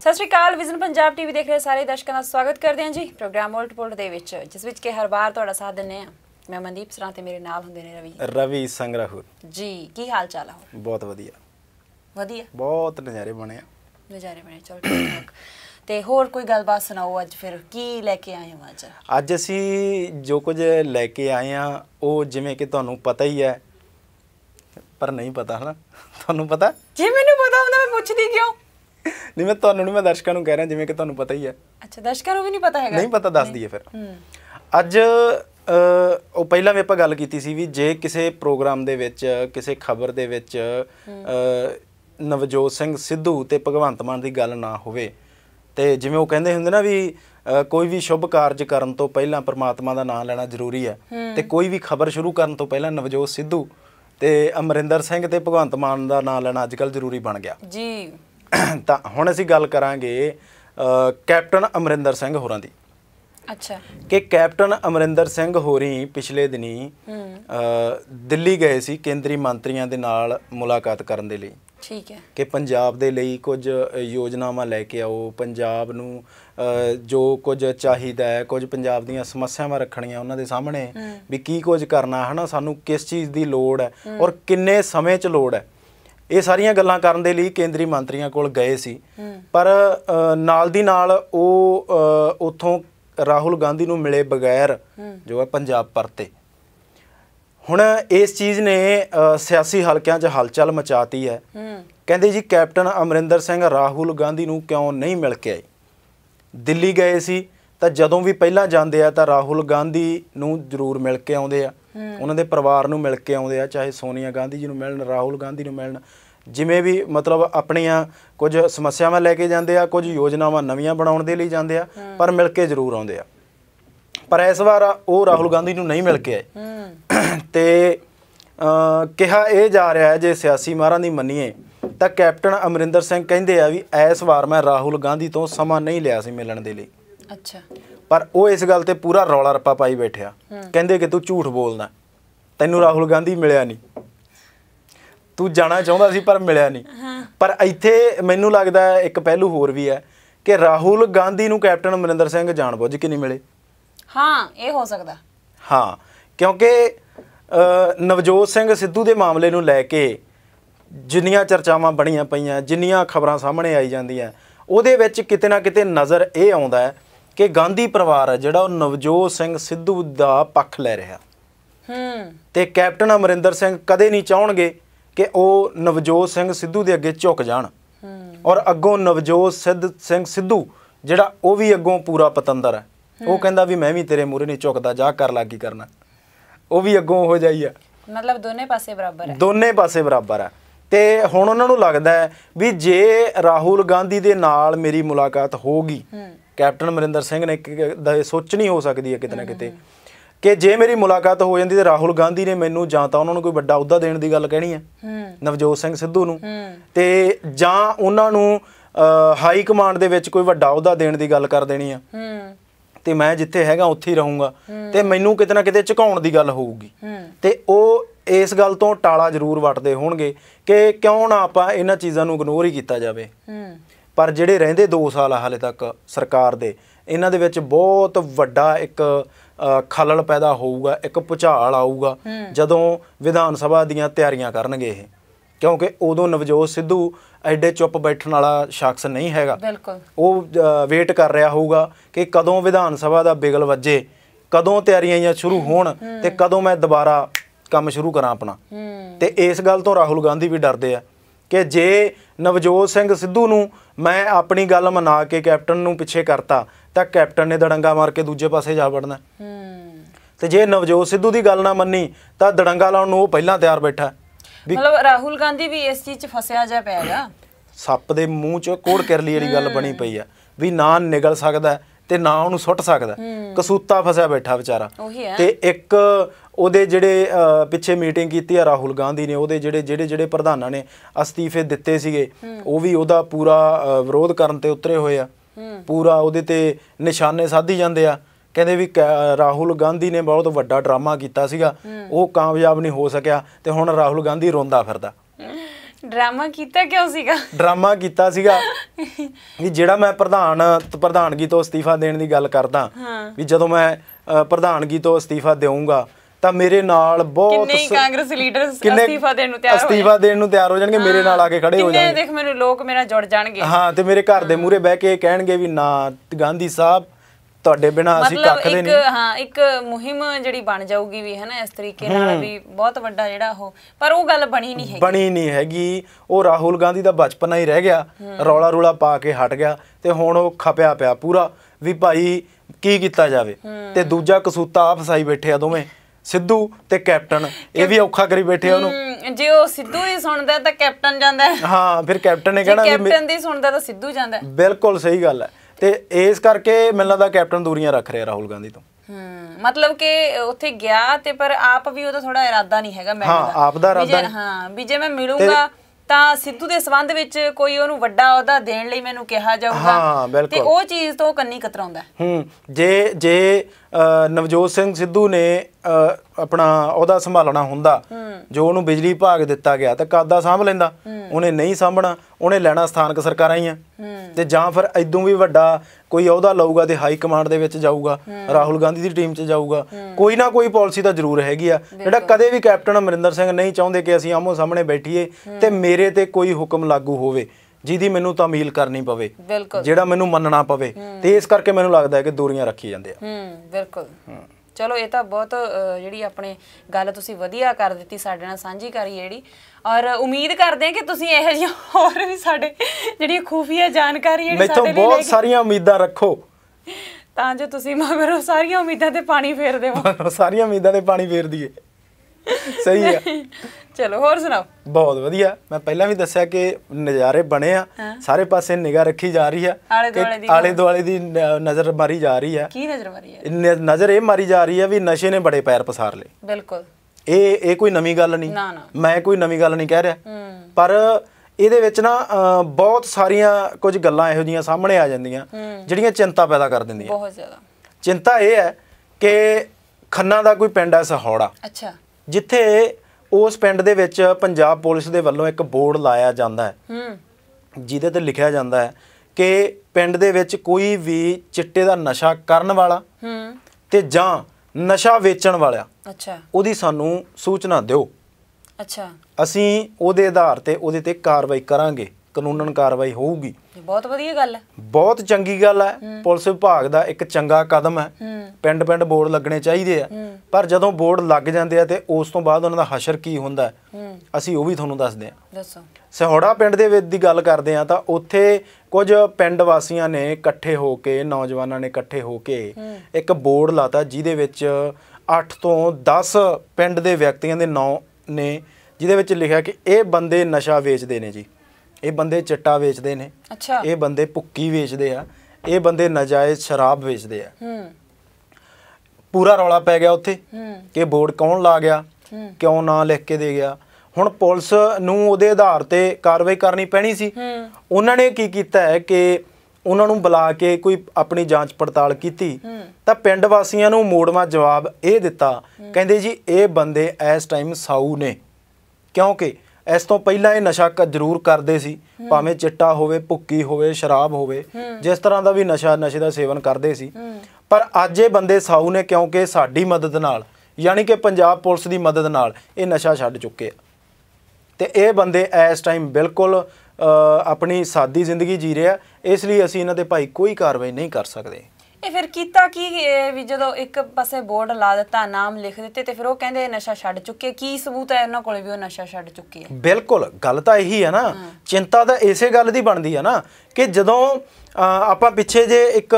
ਸਤਿ ਸ਼੍ਰੀ ਅਕਾਲ ਵਿਜ਼ਨ ਪੰਜਾਬ ਟੀਵੀ ਦੇਖ ਰਹੇ ਸਾਰੇ ਦਰਸ਼ਕਾਂ ਦਾ ਸਵਾਗਤ ਕਰਦੇ ਹਾਂ ਜੀ ਪ੍ਰੋਗਰਾਮ ਓਲਟ ਪੋਲਟ ਦੇ ਵਿੱਚ ਜਿਸ ਵਿੱਚ ਕਿ ਹਰ ਵਾਰ ਤੁਹਾਡਾ ਸਾਥ ਦਿੰਨੇ ਆ ਮੈਂ ਮਨਦੀਪ ਸਰਾਂ ਤੇ ਮੇਰੇ ਨਾਲ ਹੁੰਦੇ ਨੇ ਰਵੀ ਰਵੀ ਸੰਗਰਾਹੁਰ ਜੀ ਕੀ ਹਾਲ ਚਾਲ ਆ ਬਹੁਤ ਵਧੀਆ ਵਧੀਆ ਬਹੁਤ ਨਜ਼ਾਰੇ ਬਣੇ ਆ ਨਜ਼ਾਰੇ ਬਣੇ ਚਲੋ ਠੀਕ ਤੇ ਹੋਰ ਕੋਈ ਗੱਲਬਾਤ ਸੁਣਾਓ ਅੱਜ ਫਿਰ ਕੀ ਲੈ ਕੇ ਆਏ ਹੋ ਅੱਜ ਅੱਜ ਅਸੀਂ ਜੋ ਕੁਝ ਲੈ ਕੇ ਆਏ ਆ ਉਹ ਜਿਵੇਂ ਕਿ ਤੁਹਾਨੂੰ ਪਤਾ ਹੀ ਹੈ ਪਰ ਨਹੀਂ ਪਤਾ ਹਨਾ ਤੁਹਾਨੂੰ ਪਤਾ ਜੇ ਮੈਨੂੰ ਪਤਾ ਹੁੰਦਾ ਮੈਂ ਪੁੱਛਦੀ ਕਿਉਂ ਨਹੀਂ ਮੈਂ ਤੁਹਾਨੂੰ ਨਹੀਂ ਮੈਂ ਦਰਸ਼ਕਾਂ ਨੂੰ ਕਹਿ ਰਿਹਾ ਜਿਵੇਂ ਕਿ ਤੁਹਾਨੂੰ ਪਤਾ ਹੀ ਹੈ ਅੱਛਾ ਦਰਸ਼ਕਾਂ ਨੂੰ ਵੀ ਨਹੀਂ ਪਤਾ ਹੈਗਾ ਨਹੀਂ ਪਤਾ ਦੱਸ ਦਈਏ ਫਿਰ ਅੱਜ ਉਹ ਪਹਿਲਾਂ ਵੀ ਆਪਾਂ ਗੱਲ ਕੀਤੀ ਸੀ ਵੀ ਜੇ ਕਿਸੇ ਪ੍ਰੋਗਰਾਮ ਦੇ ਵਿੱਚ ਕਿਸੇ ਖਬਰ ਦੇ ਵਿੱਚ ਨਵਜੋਤ ਸਿੰਘ ਸਿੱਧੂ ਤੇ ਭਗਵੰਤ ਮਾਨ ਦੀ ਗੱਲ ਨਾ ਹੋਵੇ ਤੇ ਜਿਵੇਂ ਉਹ ਕਹਿੰਦੇ ਹੁੰਦੇ ਨਾ ਵੀ ਕੋਈ ਵੀ ਸ਼ੁਭ ਕਾਰਜ ਕਰਨ ਤੋਂ ਪਹਿਲਾਂ ਪ੍ਰਮਾਤਮਾ ਦਾ ਨਾਮ ਲੈਣਾ ਜ਼ਰੂਰੀ ਹੈ ਤੇ ਕੋਈ ਵੀ ਖਬਰ ਸ਼ੁਰੂ ਕਰਨ ਤੋਂ ਪਹਿਲਾਂ ਨਵਜੋਤ ਸਿੱਧੂ ਤੇ ਅਮਰਿੰਦਰ ਸਿੰਘ ਤੇ ਭਗਵੰਤ ਮਾਨ ਦਾ ਨਾਮ ਲੈਣਾ ਅੱਜਕੱਲ ਜ਼ਰੂਰੀ ਬਣ ਗਿਆ ਜੀ ਤਾਂ ਹੁਣ ਅਸੀਂ ਗੱਲ ਕਰਾਂਗੇ ਕੈਪਟਨ ਅਮਰਿੰਦਰ ਸਿੰਘ ਹੋਰਾਂ ਦੀ ਅੱਛਾ ਕਿ ਕੈਪਟਨ ਅਮਰਿੰਦਰ ਸਿੰਘ ਹੋਰੀ ਪਿਛਲੇ ਦਿਨੀ ਦਿੱਲੀ ਗਏ ਸੀ ਕੇਂਦਰੀ ਮੰਤਰੀਆਂ ਦੇ ਨਾਲ ਮੁਲਾਕਾਤ ਕਰਨ ਦੇ ਲਈ ਠੀਕ ਹੈ ਕਿ ਪੰਜਾਬ ਦੇ ਲਈ ਕੁਝ ਯੋਜਨਾਵਾਂ ਲੈ ਕੇ ਆਓ ਪੰਜਾਬ ਨੂੰ ਜੋ ਕੁਝ ਚਾਹੀਦਾ ਹੈ ਕੁਝ ਪੰਜਾਬ ਦੀਆਂ ਸਮੱਸਿਆਵਾਂ ਰੱਖਣੀਆਂ ਉਹਨਾਂ ਦੇ ਸਾਹਮਣੇ ਵੀ ਕੀ ਕੁਝ ਕਰਨਾ ਹੈ ਨਾ ਸਾਨੂੰ ਕਿਸ ਚੀਜ਼ ਦੀ ਲੋੜ ਹੈ ਔਰ ਕਿੰਨੇ ਸਮੇਂ 'ਚ ਲੋੜ ਹੈ ਇਹ ਸਾਰੀਆਂ ਗੱਲਾਂ ਕਰਨ ਦੇ ਲਈ ਕੇਂਦਰੀ ਮੰਤਰੀਆਂ ਕੋਲ ਗਏ ਸੀ ਪਰ ਨਾਲ ਦੀ ਨਾਲ ਉਹ ਉਥੋਂ ਰਾਹੁਲ ਗਾਂਧੀ ਨੂੰ ਮਿਲੇ ਬਗੈਰ ਜੋ ਹੈ ਪੰਜਾਬ ਪਰਤੇ ਹੁਣ ਇਸ ਚੀਜ਼ ਨੇ ਸਿਆਸੀ ਹਲਕਿਆਂ 'ਚ ਹਲਚਲ ਮਚਾਤੀ ਹੈ ਕਹਿੰਦੇ ਜੀ ਕੈਪਟਨ ਅਮਰਿੰਦਰ ਸਿੰਘ ਰਾਹੁਲ ਗਾਂਧੀ ਨੂੰ ਕਿਉਂ ਨਹੀਂ ਮਿਲ ਕੇ ਆਏ ਦਿੱਲੀ ਗਏ ਸੀ ਤਾਂ ਜਦੋਂ ਵੀ ਪਹਿਲਾਂ ਜਾਂਦੇ ਆ ਤਾਂ ਰਾਹੁਲ ਗਾਂਧੀ ਨੂੰ ਜ਼ਰੂਰ ਮਿਲ ਕੇ ਆਉਂਦੇ ਆ ਉਹਨਾਂ ਦੇ ਪਰਿਵਾਰ ਨੂੰ ਮਿਲ ਕੇ ਆਉਂਦੇ ਆ ਚਾਹੇ ਸੋਨੀਆ ਗਾਂਧੀ ਜੀ ਨੂੰ ਮਿਲਣ ਰਾਹੁਲ ਗਾਂਧੀ ਨੂੰ ਮਿਲਣ ਜਿਵੇਂ ਵੀ ਮਤਲਬ ਆਪਣੀਆਂ ਕੁਝ ਸਮੱਸਿਆਵਾਂ ਲੈ ਕੇ ਜਾਂਦੇ ਆ ਕੁਝ ਯੋਜਨਾਵਾਂ ਨਵੀਆਂ ਬਣਾਉਣ ਦੇ ਲਈ ਜਾਂਦੇ ਆ ਪਰ ਮਿਲ ਕੇ ਜ਼ਰੂਰ ਆਉਂਦੇ ਆ ਪਰ ਇਸ ਵਾਰ ਉਹ ਰਾਹੁਲ ਗਾਂਧੀ ਨੂੰ ਨਹੀਂ ਮਿਲ ਕੇ ਆਏ ਤੇ ਕਿਹਾ ਇਹ ਜਾ ਰਿਹਾ ਹੈ ਜੇ ਸਿਆਸੀ ਮਾਰਾਂ ਦੀ ਮੰਨੀਏ ਤਾਂ ਕੈਪਟਨ ਅਮਰਿੰਦਰ ਸਿੰਘ ਕਹਿੰਦੇ ਆ ਵੀ ਇਸ ਵਾਰ ਮੈਂ ਰਾਹੁਲ ਗਾਂਧੀ ਤੋਂ ਸਮਾਂ ਨਹੀਂ ਲਿਆ ਸੀ ਮਿਲਣ ਦੇ ਲਈ ਅੱਛਾ ਪਰ ਉਹ ਇਸ ਗੱਲ ਤੇ ਪੂਰਾ ਰੌਲਾ ਰੱਪਾ ਪਾਈ ਬੈਠਿਆ ਕਹਿੰਦੇ ਕਿ ਤੂੰ ਝੂਠ ਬੋਲਦਾ ਤੈਨੂੰ ਰਾਹੁਲ ਗਾਂਧੀ ਮਿਲਿਆ ਨਹੀਂ ਤੂੰ ਜਾਣਾ ਚਾਹੁੰਦਾ ਸੀ ਪਰ ਮਿਲਿਆ ਨਹੀਂ ਪਰ ਇੱਥੇ ਮੈਨੂੰ ਲੱਗਦਾ ਇੱਕ ਪਹਿਲੂ ਹੋਰ ਵੀ ਹੈ ਕਿ ਰਾਹੁਲ ਗਾਂਧੀ ਨੂੰ ਕੈਪਟਨ ਅਮਰਿੰਦਰ ਸਿੰਘ ਜਾਣਬੁੱਝ ਕੇ ਨਹੀਂ ਮਿਲੇ ਹਾਂ ਇਹ ਹੋ ਸਕਦਾ ਹਾਂ ਕਿਉਂਕਿ ਨਵਜੋਤ ਸਿੰਘ ਸਿੱਧੂ ਦੇ ਮਾਮਲੇ ਨੂੰ ਲੈ ਕੇ ਜਿੰਨੀਆਂ ਚਰਚਾਵਾਂ ਬਣੀਆਂ ਪਈਆਂ ਜਿੰਨੀਆਂ ਖਬਰਾਂ ਸਾਹਮਣੇ ਆਈ ਜਾਂਦੀਆਂ ਉਹਦੇ ਵਿੱਚ ਕਿਤੇ ਨਾ ਕਿਤੇ ਨਜ਼ਰ ਇਹ ਆਉਂਦਾ ਹੈ ਕਿ ਗਾਂਧੀ ਪਰਿਵਾਰ ਹੈ ਜਿਹੜਾ ਉਹ ਨਵਜੋਤ ਸਿੰਘ ਸਿੱਧੂ ਦਾ ਪੱਖ ਲੈ ਰਿਹਾ ਹੂੰ ਤੇ ਕੈਪਟਨ ਅਮਰਿੰਦਰ ਸਿੰਘ ਕਦੇ ਨਹੀਂ ਚਾਹਣਗੇ ਕਿ ਉਹ ਨਵਜੋਤ ਸਿੰਘ ਸਿੱਧੂ ਦੇ ਅੱਗੇ ਝੁਕ ਜਾਣ ਹੂੰ ਔਰ ਅੱਗੋਂ ਨਵਜੋਤ ਸਿੱਧ ਸਿੰਘ ਸਿੱਧੂ ਜਿਹੜਾ ਉਹ ਵੀ ਅੱਗੋਂ ਪੂਰਾ ਪਤੰਦਰ ਹੈ ਉਹ ਕਹਿੰਦਾ ਵੀ ਮੈਂ ਵੀ ਤੇਰੇ ਮੂਰੇ ਨਹੀਂ ਝੁਕਦਾ ਜਾ ਕਰ ਲਾਗੀ ਕਰਨਾ ਉਹ ਵੀ ਅੱਗੋਂ ਹੋ ਜਾਈ ਆ ਮਤਲਬ ਦੋਨੇ ਪਾਸੇ ਬਰਾਬਰ ਹੈ ਦੋਨੇ ਪਾਸੇ ਬਰਾਬਰ ਹੈ ਤੇ ਹੁਣ ਉਹਨਾਂ ਨੂੰ ਲੱਗਦਾ ਹੈ ਵੀ ਜੇ ਰਾਹੁਲ ਗਾਂਧੀ ਦੇ ਨਾਲ ਮੇਰੀ ਮੁਲਾਕਾਤ ਹੋਗੀ ਕੈਪਟਨ ਮਰਿੰਦਰ ਸਿੰਘ ਨੇ ਸੋਚ ਨਹੀਂ ਹੋ ਸਕਦੀ ਹੈ ਕਿਤੇ ਕਿਤੇ ਕਿ ਜੇ ਮੇਰੀ ਮੁਲਾਕਾਤ ਹੋ ਜਾਂਦੀ ਤੇ ਰਾਹੁਲ ਗਾਂਧੀ ਨੇ ਮੈਨੂੰ ਜਾਂ ਤਾਂ ਉਹਨਾਂ ਨੂੰ ਕੋਈ ਵੱਡਾ ਅਹੁਦਾ ਦੇਣ ਦੀ ਗੱਲ ਕਹਿਣੀ ਹੈ ਨਵਜੋਤ ਸਿੰਘ ਸਿੱਧੂ ਨੂੰ ਤੇ ਜਾਂ ਉਹਨਾਂ ਨੂੰ ਹਾਈ ਕਮਾਂਡ ਦੇ ਵਿੱਚ ਕੋਈ ਵੱਡਾ ਅਹੁਦਾ ਦੇਣ ਦੀ ਗੱਲ ਕਰ ਦੇਣੀ ਆ ਤੇ ਮੈਂ ਜਿੱਥੇ ਹੈਗਾ ਉੱਥੇ ਹੀ ਰਹੂੰਗਾ ਤੇ ਮੈਨੂੰ ਕਿਤੇ ਨਾ ਕਿਤੇ ਝੁਕਾਉਣ ਦੀ ਗੱਲ ਹੋਊਗੀ ਤੇ ਉਹ ਇਸ ਗੱਲ ਤੋਂ ਟਾਲਾ ਜ਼ਰੂਰ ਵੱਟਦੇ ਹੋਣਗੇ ਕਿ ਕਿਉਂ ਨਾ ਆਪਾਂ ਇਹਨਾਂ ਚੀਜ਼ਾਂ ਨੂੰ ਇਗਨੋਰ ਹੀ ਕੀਤਾ ਜਾਵੇ ਪਰ ਜਿਹੜੇ ਰਹਿੰਦੇ 2 ਸਾਲ ਹਾਲੇ ਤੱਕ ਸਰਕਾਰ ਦੇ ਇਹਨਾਂ ਦੇ ਵਿੱਚ ਬਹੁਤ ਵੱਡਾ ਇੱਕ ਖਲਲ ਪੈਦਾ ਹੋਊਗਾ ਇੱਕ ਪੁਚਾਲ ਆਊਗਾ ਜਦੋਂ ਵਿਧਾਨ ਸਭਾ ਦੀਆਂ ਤਿਆਰੀਆਂ ਕਰਨਗੇ ਇਹ ਕਿਉਂਕਿ ਉਦੋਂ ਨਵਜੋਤ ਸਿੱਧੂ ਐਡੇ ਚੁੱਪ ਬੈਠਣ ਵਾਲਾ ਸ਼ਖਸ ਨਹੀਂ ਹੈਗਾ ਉਹ ਵੇਟ ਕਰ ਰਿਹਾ ਹੋਊਗਾ ਕਿ ਕਦੋਂ ਵਿਧਾਨ ਸਭਾ ਦਾ ਬਿਗਲ ਵੱਜੇ ਕਦੋਂ ਤਿਆਰੀਆਂ ਜਾਂ ਸ਼ੁਰੂ ਹੋਣ ਤੇ ਕਦੋਂ ਮੈਂ ਦੁਬਾਰਾ ਕੰਮ ਸ਼ੁਰੂ ਕਰਾਂ ਆਪਣਾ ਤੇ ਇਸ ਗੱਲ ਤੋਂ ਰਾਹੁਲ ਗਾਂਧੀ ਵੀ ਡਰਦੇ ਆ ਕਿ ਜੇ ਨਵਜੋਤ ਸਿੰਘ ਸਿੱਧੂ ਨੂੰ ਮੈਂ ਆਪਣੀ ਗੱਲ ਮਨਾ ਕੇ ਕੈਪਟਨ ਨੂੰ ਪਿੱਛੇ ਕਰਤਾ ਤਾਂ ਕੈਪਟਨ ਨੇ ਦੜੰਗਾ ਮਾਰ ਕੇ ਦੂਜੇ ਪਾਸੇ ਜਾ ਵੜਨਾ ਤੇ ਜੇ ਨਵਜੋਤ ਸਿੱਧੂ ਦੀ ਗੱਲ ਨਾ ਮੰਨੀ ਤਾਂ ਦੜੰਗਾ ਲਾਉਣ ਨੂੰ ਉਹ ਪਹਿਲਾਂ ਤਿਆਰ ਬੈਠਾ ਮਤਲਬ ਰਾਹੁਲ ਗਾਂਧੀ ਵੀ ਇਸ ਚੀਜ਼ 'ਚ ਫਸਿਆ ਜਾ ਪਿਆਗਾ ਸੱਪ ਦੇ ਮੂੰਹ 'ਚ ਕੋੜ ਕਿਰਲੀ ਵਾਲੀ ਗੱਲ ਬਣੀ ਪਈ ਆ ਵੀ ਨਾ ਨਿਗਲ ਸਕਦਾ ਤੇ ਨਾ ਉਹਨੂੰ ਸੁੱਟ ਸਕਦਾ ਕਸੂਤਾ ਫਸਿਆ ਬੈਠਾ ਵਿਚਾਰਾ ਤੇ ਇੱਕ ਉਹਦੇ ਜਿਹੜੇ ਪਿੱਛੇ ਮੀਟਿੰਗ ਕੀਤੀ ਆ ਰਾਹੁਲ ਗਾਂਧੀ ਨੇ ਉਹਦੇ ਜਿਹੜੇ ਜਿਹੜੇ ਜਿਹੜੇ ਪ੍ਰਧਾਨਾਂ ਨੇ ਅਸਤੀਫੇ ਦਿੱਤੇ ਸੀਗੇ ਉਹ ਵੀ ਉਹਦਾ ਪੂਰਾ ਵਿਰੋਧ ਕਰਨ ਤੇ ਉਤਰੇ ਹੋਏ ਆ ਪੂਰਾ ਉਹਦੇ ਤੇ ਨਿਸ਼ਾਨੇ ਸਾਧੀ ਜਾਂਦੇ ਆ ਕਹਿੰਦੇ ਵੀ ਰਾਹੁਲ ਗਾਂਧੀ ਨੇ ਬਹੁਤ ਵੱਡਾ ਡਰਾਮਾ ਕੀਤਾ ਸੀਗਾ ਉਹ ਕਾਮਯਾਬ ਨਹੀਂ ਹੋ ਸਕਿਆ ਤੇ ਹੁਣ ਰਾਹੁਲ ਗਾਂਧੀ ਰੋਂਦਾ ਫਿਰਦਾ ਡਰਾਮਾ ਕੀਤਾ ਕਿਉਂ ਸੀਗਾ ਡਰਾਮਾ ਕੀਤਾ ਸੀਗਾ ਵੀ ਜਿਹੜਾ ਮੈਂ ਪ੍ਰਧਾਨ ਪ੍ਰਧਾਨਗੀ ਤੋਂ ਅਸਤੀਫਾ ਦੇਣ ਦੀ ਗੱਲ ਕਰਦਾ ਵੀ ਜਦੋਂ ਮੈਂ ਪ੍ਰਧਾਨਗੀ ਤੋਂ ਅਸਤੀਫਾ ਦੇਵਾਂਗਾ ਤਾਂ ਮੇਰੇ ਨਾਲ ਬਹੁਤ ਕਿੰਨੇ ਕਾਂਗਰਸ ਲੀਡਰਸ ਅਸਤੀਫਾ ਦੇਣ ਨੂੰ ਤਿਆਰ ਹੋ ਅਸਤੀਫਾ ਦੇਣ ਨੂੰ ਤਿਆਰ ਹੋ ਜਾਣਗੇ ਮੇਰੇ ਨਾਲ ਆ ਕੇ ਖੜੇ ਹੋ ਜਾਣਗੇ ਦੇਖ ਮੈਨੂੰ ਲੋਕ ਮੇਰਾ ਜੁੜ ਜਾਣਗੇ ਹਾਂ ਤੇ ਮੇਰੇ ਘਰ ਦੇ ਮੂਰੇ ਬਹਿ ਕੇ ਕਹਿਣਗੇ ਵੀ ਨਾ ਗਾਂਧੀ ਸਾਹਿਬ ਤੁਹਾਡੇ ਬਿਨਾ ਅਸੀਂ ਕੱਖ ਦੇ ਨਹੀਂ ਮਤਲਬ ਹਾਂ ਇੱਕ ਮੁਹਿੰਮ ਜਿਹੜੀ ਬਣ ਜਾਊਗੀ ਵੀ ਹੈਨਾ ਇਸ ਤਰੀਕੇ ਨਾਲ ਵੀ ਬਹੁਤ ਵੱਡਾ ਜਿਹੜਾ ਉਹ ਪਰ ਉਹ ਗੱਲ ਬਣੀ ਨਹੀਂ ਹੈਗੀ ਬਣੀ ਨਹੀਂ ਹੈਗੀ ਉਹ ਰਾਹੁਲ ਗਾਂਧੀ ਦਾ ਬਚਪਨਾ ਹੀ ਰਹਿ ਗਿਆ ਰੌਲਾ ਰੂਲਾ ਪਾ ਕੇ ਹਟ ਗਿਆ ਤੇ ਹੁਣ ਉਹ ਖਪਿਆ ਪਿਆ ਪੂਰਾ ਵੀ ਭਾਈ ਕੀ ਕੀਤਾ ਜਾਵੇ ਤੇ ਦੂਜਾ ਕਸੂਤਾ ਆਪ ਫਸਾਈ ਬੈਠੇ ਆ ਦੋਵੇਂ ਸਿੱਧੂ ਤੇ ਕੈਪਟਨ ਇਹ ਵੀ ਔਖਾ ਕਰੀ ਬੈਠੇ ਉਹਨੂੰ ਜੇ ਉਹ ਸਿੱਧੂ ਹੀ ਸੁਣਦਾ ਤਾਂ ਕੈਪਟਨ ਜਾਂਦਾ ਹਾਂ ਫਿਰ ਕੈਪਟਨ ਨੇ ਕਹਿਣਾ ਕੈਪਟਨ ਦੀ ਸੁਣਦਾ ਤਾਂ ਸਿੱਧੂ ਜਾਂਦਾ ਬਿਲਕੁਲ ਸਹੀ ਗੱਲ ਹੈ ਤੇ ਇਸ ਕਰਕੇ ਮੈਨੂੰ ਲੱਗਦਾ ਕੈਪਟਨ ਦੂਰੀਆਂ ਰੱਖ ਰਿਹਾ ਰਾਹੁਲ ਗਾਂਧੀ ਤੋਂ ਹੂੰ ਮਤਲਬ ਕਿ ਉੱਥੇ ਗਿਆ ਤੇ ਪਰ ਆਪ ਵੀ ਉਹਦਾ ਥੋੜਾ ਇਰਾਦਾ ਨਹੀਂ ਹੈਗਾ ਮੈਨੂੰ ਹਾਂ ਆਪ ਦਾ ਇਰਾਦਾ ਹਾਂ ਵੀ ਜੇ ਮੈਂ ਮਿਲੂੰਗਾ ਤਾਂ ਸਿੱਧੂ ਦੇ ਸਬੰਧ ਵਿੱਚ ਕੋਈ ਉਹਨੂੰ ਵੱਡਾ ਉਹਦਾ ਦੇਣ ਲਈ ਮੈਨੂੰ ਕਿਹਾ ਜਾਊਗਾ ਤੇ ਉਹ ਚੀਜ਼ ਤੋਂ ਕੰਨੀ ਕਤਰਾਉਂਦਾ ਹੂੰ ਜੇ ਜੇ ਨਵਜੋਤ ਸਿੰਘ ਸਿੱਧੂ ਨੇ ਆਪਣਾ ਉਹਦਾ ਸੰਭਾਲਣਾ ਹੁੰਦਾ ਜੋ ਉਹਨੂੰ ਬਿਜਲੀ ਵਿਭਾਗ ਦਿੱਤਾ ਗਿਆ ਤਾਂ ਕਾਦਾ ਸੰਭ ਲੈਂਦਾ ਉਹਨੇ ਨਹੀਂ ਸੰਭਣਾ ਉਹਨੇ ਲੈਣਾ ਸਥਾਨਕ ਸਰਕਾਰਾਂ ਹੀ ਆ ਤੇ ਜਾਂ ਫਿਰ ਐਦੋਂ ਵੀ ਵੱਡਾ ਕੋਈ ਅਹੁਦਾ ਲਊਗਾ ਤੇ ਹਾਈ ਕਮਾਂਡ ਦੇ ਵਿੱਚ ਜਾਊਗਾ ਰਾਹੁਲ ਗਾਂਧੀ ਦੀ ਟੀਮ 'ਚ ਜਾਊਗਾ ਕੋਈ ਨਾ ਕੋਈ ਪਾਲਿਸੀ ਤਾਂ ਜ਼ਰੂਰ ਹੈਗੀ ਆ ਜਿਹੜਾ ਕਦੇ ਵੀ ਕੈਪਟਨ ਅਮਰਿੰਦਰ ਸਿੰਘ ਨਹੀਂ ਚਾਹੁੰਦੇ ਕਿ ਅਸੀਂ ਆਮੋ ਸਾਹਮਣੇ ਬੈਠੀਏ ਤੇ ਮੇਰੇ ਤੇ ਕੋਈ ਹੁਕਮ ਲਾਗੂ ਹੋਵੇ ਜਿਹਦੀ ਮੈਨੂੰ ਤਾਮੀਲ ਕਰਨੀ ਪਵੇ ਜਿਹੜਾ ਮੈਨੂੰ ਮੰਨਣਾ ਪਵੇ ਤੇ ਇਸ ਕਰਕੇ ਮੈਨੂੰ ਲੱਗਦਾ ਹੈ ਕਿ ਦੂਰੀਆਂ ਰੱਖੀ ਜਾਂਦੇ ਆ ਹੂੰ ਬਿਲਕੁਲ ਚਲੋ ਇਹ ਤਾਂ ਬਹੁਤ ਜਿਹੜੀ ਆਪਣੇ ਗੱਲ ਤੁਸੀਂ ਵਧੀਆ ਕਰ ਦਿੱਤੀ ਸਾਡੇ ਨਾਲ ਸਾਂਝੀ ਕਰੀ ਜਿਹੜੀ ਔਰ ਉਮੀਦ ਕਰਦੇ ਹਾਂ ਕਿ ਤੁਸੀਂ ਇਹੋ ਜਿਹੀ ਹੋਰ ਵੀ ਸਾਡੇ ਜਿਹੜੀ ਖੂਫੀਆ ਜਾਣਕਾਰੀ ਜਿਹੜੀ ਸਾਡੇ ਲਈ ਬਹੁਤ ਸਾਰੀਆਂ ਉਮੀਦਾਂ ਰੱਖੋ ਤਾਂ ਜੋ ਤੁਸੀਂ ਮਗਰੋਂ ਸਾਰੀਆਂ ਉਮੀਦਾਂ ਤੇ ਪਾਣੀ ਫੇਰ ਦੇਵੋ ਸਾਰੀਆਂ ਉਮੀਦਾਂ ਤੇ ਪਾਣੀ ਫੇਰ ਦਈਏ ਸਹੀ ਆ ਚਲੋ ਹੋਰ ਸੁਣਾਓ ਬਹੁਤ ਵਧੀਆ ਮੈਂ ਪਹਿਲਾਂ ਵੀ ਦੱਸਿਆ ਕਿ ਨਜ਼ਾਰੇ ਬਣੇ ਆ ਸਾਰੇ ਪਾਸੇ ਨਿਗਾ ਰੱਖੀ ਜਾ ਰਹੀ ਆ ਆਲੇ ਦੁਆਲੇ ਦੀ ਨਜ਼ਰ ਮਾਰੀ ਜਾ ਰਹੀ ਆ ਕੀ ਨਜ਼ਰ ਮਾਰੀ ਆ ਨਜ਼ਰ ਇਹ ਮਾਰੀ ਜਾ ਰਹੀ ਆ ਵੀ ਨਸ਼ੇ ਨੇ ਬੜੇ ਪੈਰ ਪਸਾਰ ਲਏ ਬਿਲਕੁਲ ਇਹ ਇਹ ਕੋਈ ਨਵੀਂ ਗੱਲ ਨਹੀਂ ਮੈਂ ਕੋਈ ਨਵੀਂ ਗੱਲ ਨਹੀਂ ਕਹਿ ਰਿਹਾ ਪਰ ਇਹਦੇ ਵਿੱਚ ਨਾ ਬਹੁਤ ਸਾਰੀਆਂ ਕੁਝ ਗੱਲਾਂ ਇਹੋ ਜੀਆਂ ਸਾਹਮਣੇ ਆ ਜਾਂਦੀਆਂ ਜਿਹੜੀਆਂ ਚਿੰਤਾ ਪੈਦਾ ਕਰ ਦਿੰਦੀਆਂ ਬਹੁਤ ਜ਼ਿਆਦਾ ਚਿੰਤਾ ਇਹ ਹੈ ਕਿ ਖੰਨਾ ਦਾ ਕੋਈ ਪਿੰਡ ਐ ਸਹੌੜਾ ਅੱਛਾ ਜਿੱਥੇ ਉਸ ਪਿੰਡ ਦੇ ਵਿੱਚ ਪੰਜਾਬ ਪੁਲਿਸ ਦੇ ਵੱਲੋਂ ਇੱਕ ਬੋਰਡ ਲਾਇਆ ਜਾਂਦਾ ਹੈ ਜਿਹਦੇ ਤੇ ਲਿਖਿਆ ਜਾਂਦਾ ਹੈ ਕਿ ਪਿੰਡ ਦੇ ਵਿੱਚ ਕੋਈ ਵੀ ਚਿੱਟੇ ਦਾ ਨਸ਼ਾ ਕਰਨ ਵਾਲਾ ਤੇ ਜਾਂ ਨਸ਼ਾ ਵੇਚਣ ਵਾਲਾ ਅੱਛਾ ਉਹਦੀ ਸਾਨੂੰ ਸੂਚਨਾ ਦਿਓ ਅੱਛਾ ਅਸੀਂ ਉਹਦੇ ਆਧਾਰ ਤੇ ਉਹਦੇ ਤੇ ਕਾਰਵਾਈ ਕਰਾਂਗੇ ਕਾਨੂੰਨਨ ਕਾਰਵਾਈ ਹੋਊਗੀ ਬਹੁਤ ਵਧੀਆ ਗੱਲ ਹੈ ਬਹੁਤ ਚੰਗੀ ਗੱਲ ਹੈ ਪੁਲਿਸ ਵਿਭਾਗ ਦਾ ਇੱਕ ਚੰਗਾ ਕਦਮ ਹੈ ਪਿੰਡ ਪਿੰਡ ਬੋਰਡ ਲੱਗਣੇ ਚਾਹੀਦੇ ਆ ਪਰ ਜਦੋਂ ਬੋਰਡ ਲੱਗ ਜਾਂਦੇ ਆ ਤੇ ਉਸ ਤੋਂ ਬਾਅਦ ਉਹਨਾਂ ਦਾ ਹਸ਼ਰ ਕੀ ਹੁੰਦਾ ਹੈ ਅਸੀਂ ਉਹ ਵੀ ਤੁਹਾਨੂੰ ਦੱਸਦੇ ਆ ਦੱਸੋ ਸਹੌੜਾ ਪਿੰਡ ਦੇ ਵਿੱਚ ਦੀ ਗੱਲ ਕਰਦੇ ਆ ਤਾਂ ਉੱਥੇ ਕੁਝ ਪਿੰਡ ਵਾਸੀਆਂ ਨੇ ਇਕੱਠੇ ਹੋ ਕੇ ਨੌਜਵਾਨਾਂ ਨੇ ਇਕੱਠੇ ਹੋ ਕੇ ਇੱਕ ਬੋਰਡ ਲਾਤਾ ਜਿਹਦੇ ਵਿੱਚ 8 ਤੋਂ 10 ਪਿੰਡ ਦੇ ਵਿਅਕਤੀਆਂ ਦੇ ਨਾਂ ਨੇ ਜਿਹਦੇ ਵਿੱਚ ਲਿਖਿਆ ਕਿ ਇਹ ਬੰਦੇ ਨਸ਼ਾ ਵੇਚਦੇ ਨੇ ਜੀ ਇਹ ਬੰਦੇ ਚਿੱਟਾ ਵੇਚਦੇ ਨੇ ਅੱਛਾ ਇਹ ਬੰਦੇ ਭੁੱਕੀ ਵੇਚਦੇ ਆ ਇਹ ਬੰਦੇ ਨਜਾਇਜ਼ ਸ਼ਰਾਬ ਵੇਚਦੇ ਆ ਹੂੰ ਪੂਰਾ ਰੌਲਾ ਪੈ ਗਿਆ ਉੱਥੇ ਕਿ ਬੋਰਡ ਕੌਣ ਲਾ ਗਿਆ ਕਿਉਂ ਨਾਂ ਲਿਖ ਕੇ ਦੇ ਗਿਆ ਹੁਣ ਪੁਲਿਸ ਨੂੰ ਉਹਦੇ ਆਧਾਰ ਤੇ ਕਾਰਵਾਈ ਕਰਨੀ ਪੈਣੀ ਸੀ ਉਹਨਾਂ ਨੇ ਕੀ ਕੀਤਾ ਹੈ ਕਿ ਉਹਨਾਂ ਨੂੰ ਬੁਲਾ ਕੇ ਕੋਈ ਆਪਣੀ ਜਾਂਚ ਪੜਤਾਲ ਕੀਤੀ ਤਾਂ ਪਿੰਡ ਵਾਸੀਆਂ ਨੂੰ ਮੋੜਵਾ ਜਵਾਬ ਇਹ ਦਿੱਤਾ ਕਹਿੰਦੇ ਜੀ ਇਹ ਬੰਦੇ ਇਸ ਟਾਈਮ ਸਾਊ ਨੇ ਕਿਉਂਕਿ ਇਸ ਤੋਂ ਪਹਿਲਾਂ ਇਹ ਨਸ਼ਾ ਜ਼ਰੂਰ ਕਰਦੇ ਸੀ ਭਾਵੇਂ ਚਿੱਟਾ ਹੋਵੇ ਭੁੱਕੀ ਹੋਵੇ ਸ਼ਰਾਬ ਹੋਵੇ ਜਿਸ ਤਰ੍ਹਾਂ ਦਾ ਵੀ ਨਸ਼ਾ ਨਸ਼ੇ ਦਾ ਸੇਵਨ ਕਰਦੇ ਸੀ ਪਰ ਅੱਜ ਇਹ ਬੰਦੇ ਸਾਊ ਨੇ ਕਿਉਂਕਿ ਸਾਡੀ ਮਦਦ ਨਾਲ ਯਾਨੀ ਕਿ ਪੰਜਾਬ ਪੁਲਿਸ ਦੀ ਮਦਦ ਨਾਲ ਇਹ ਨਸ਼ਾ ਛੱਡ ਚੁੱਕੇ ਆ ਤੇ ਇਹ ਬੰਦੇ ਇਸ ਟਾਈਮ ਬਿਲਕੁਲ ਆਪਣੀ ਸਾਦੀ ਜ਼ਿੰਦਗੀ ਜੀ ਰਿਹਾ ਇਸ ਲਈ ਅਸੀਂ ਇਹਨਾਂ ਦੇ ਭਾਈ ਕੋਈ ਕਾਰਵਾਈ ਨਹੀਂ ਕਰ ਸਕਦੇ ਇਹ ਫਿਰ ਕੀਤਾ ਕੀ ਵੀ ਜਦੋਂ ਇੱਕ ਪਾਸੇ ਬੋਰਡ ਲਾ ਦਿੱਤਾ ਨਾਮ ਲਿਖ ਦਿੱਤੇ ਤੇ ਫਿਰ ਉਹ ਕਹਿੰਦੇ ਨਸ਼ਾ ਛੱਡ ਚੁੱਕੇ ਕੀ ਸਬੂਤ ਹੈ ਉਹਨਾਂ ਕੋਲੇ ਵੀ ਉਹ ਨਸ਼ਾ ਛੱਡ ਚੁੱਕੇ ਹੈ ਬਿਲਕੁਲ ਗੱਲ ਤਾਂ ਇਹੀ ਹੈ ਨਾ ਚਿੰਤਾ ਤਾਂ ਇਸੇ ਗੱਲ ਦੀ ਬਣਦੀ ਹੈ ਨਾ ਕਿ ਜਦੋਂ ਆਪਾਂ ਪਿੱਛੇ ਜੇ ਇੱਕ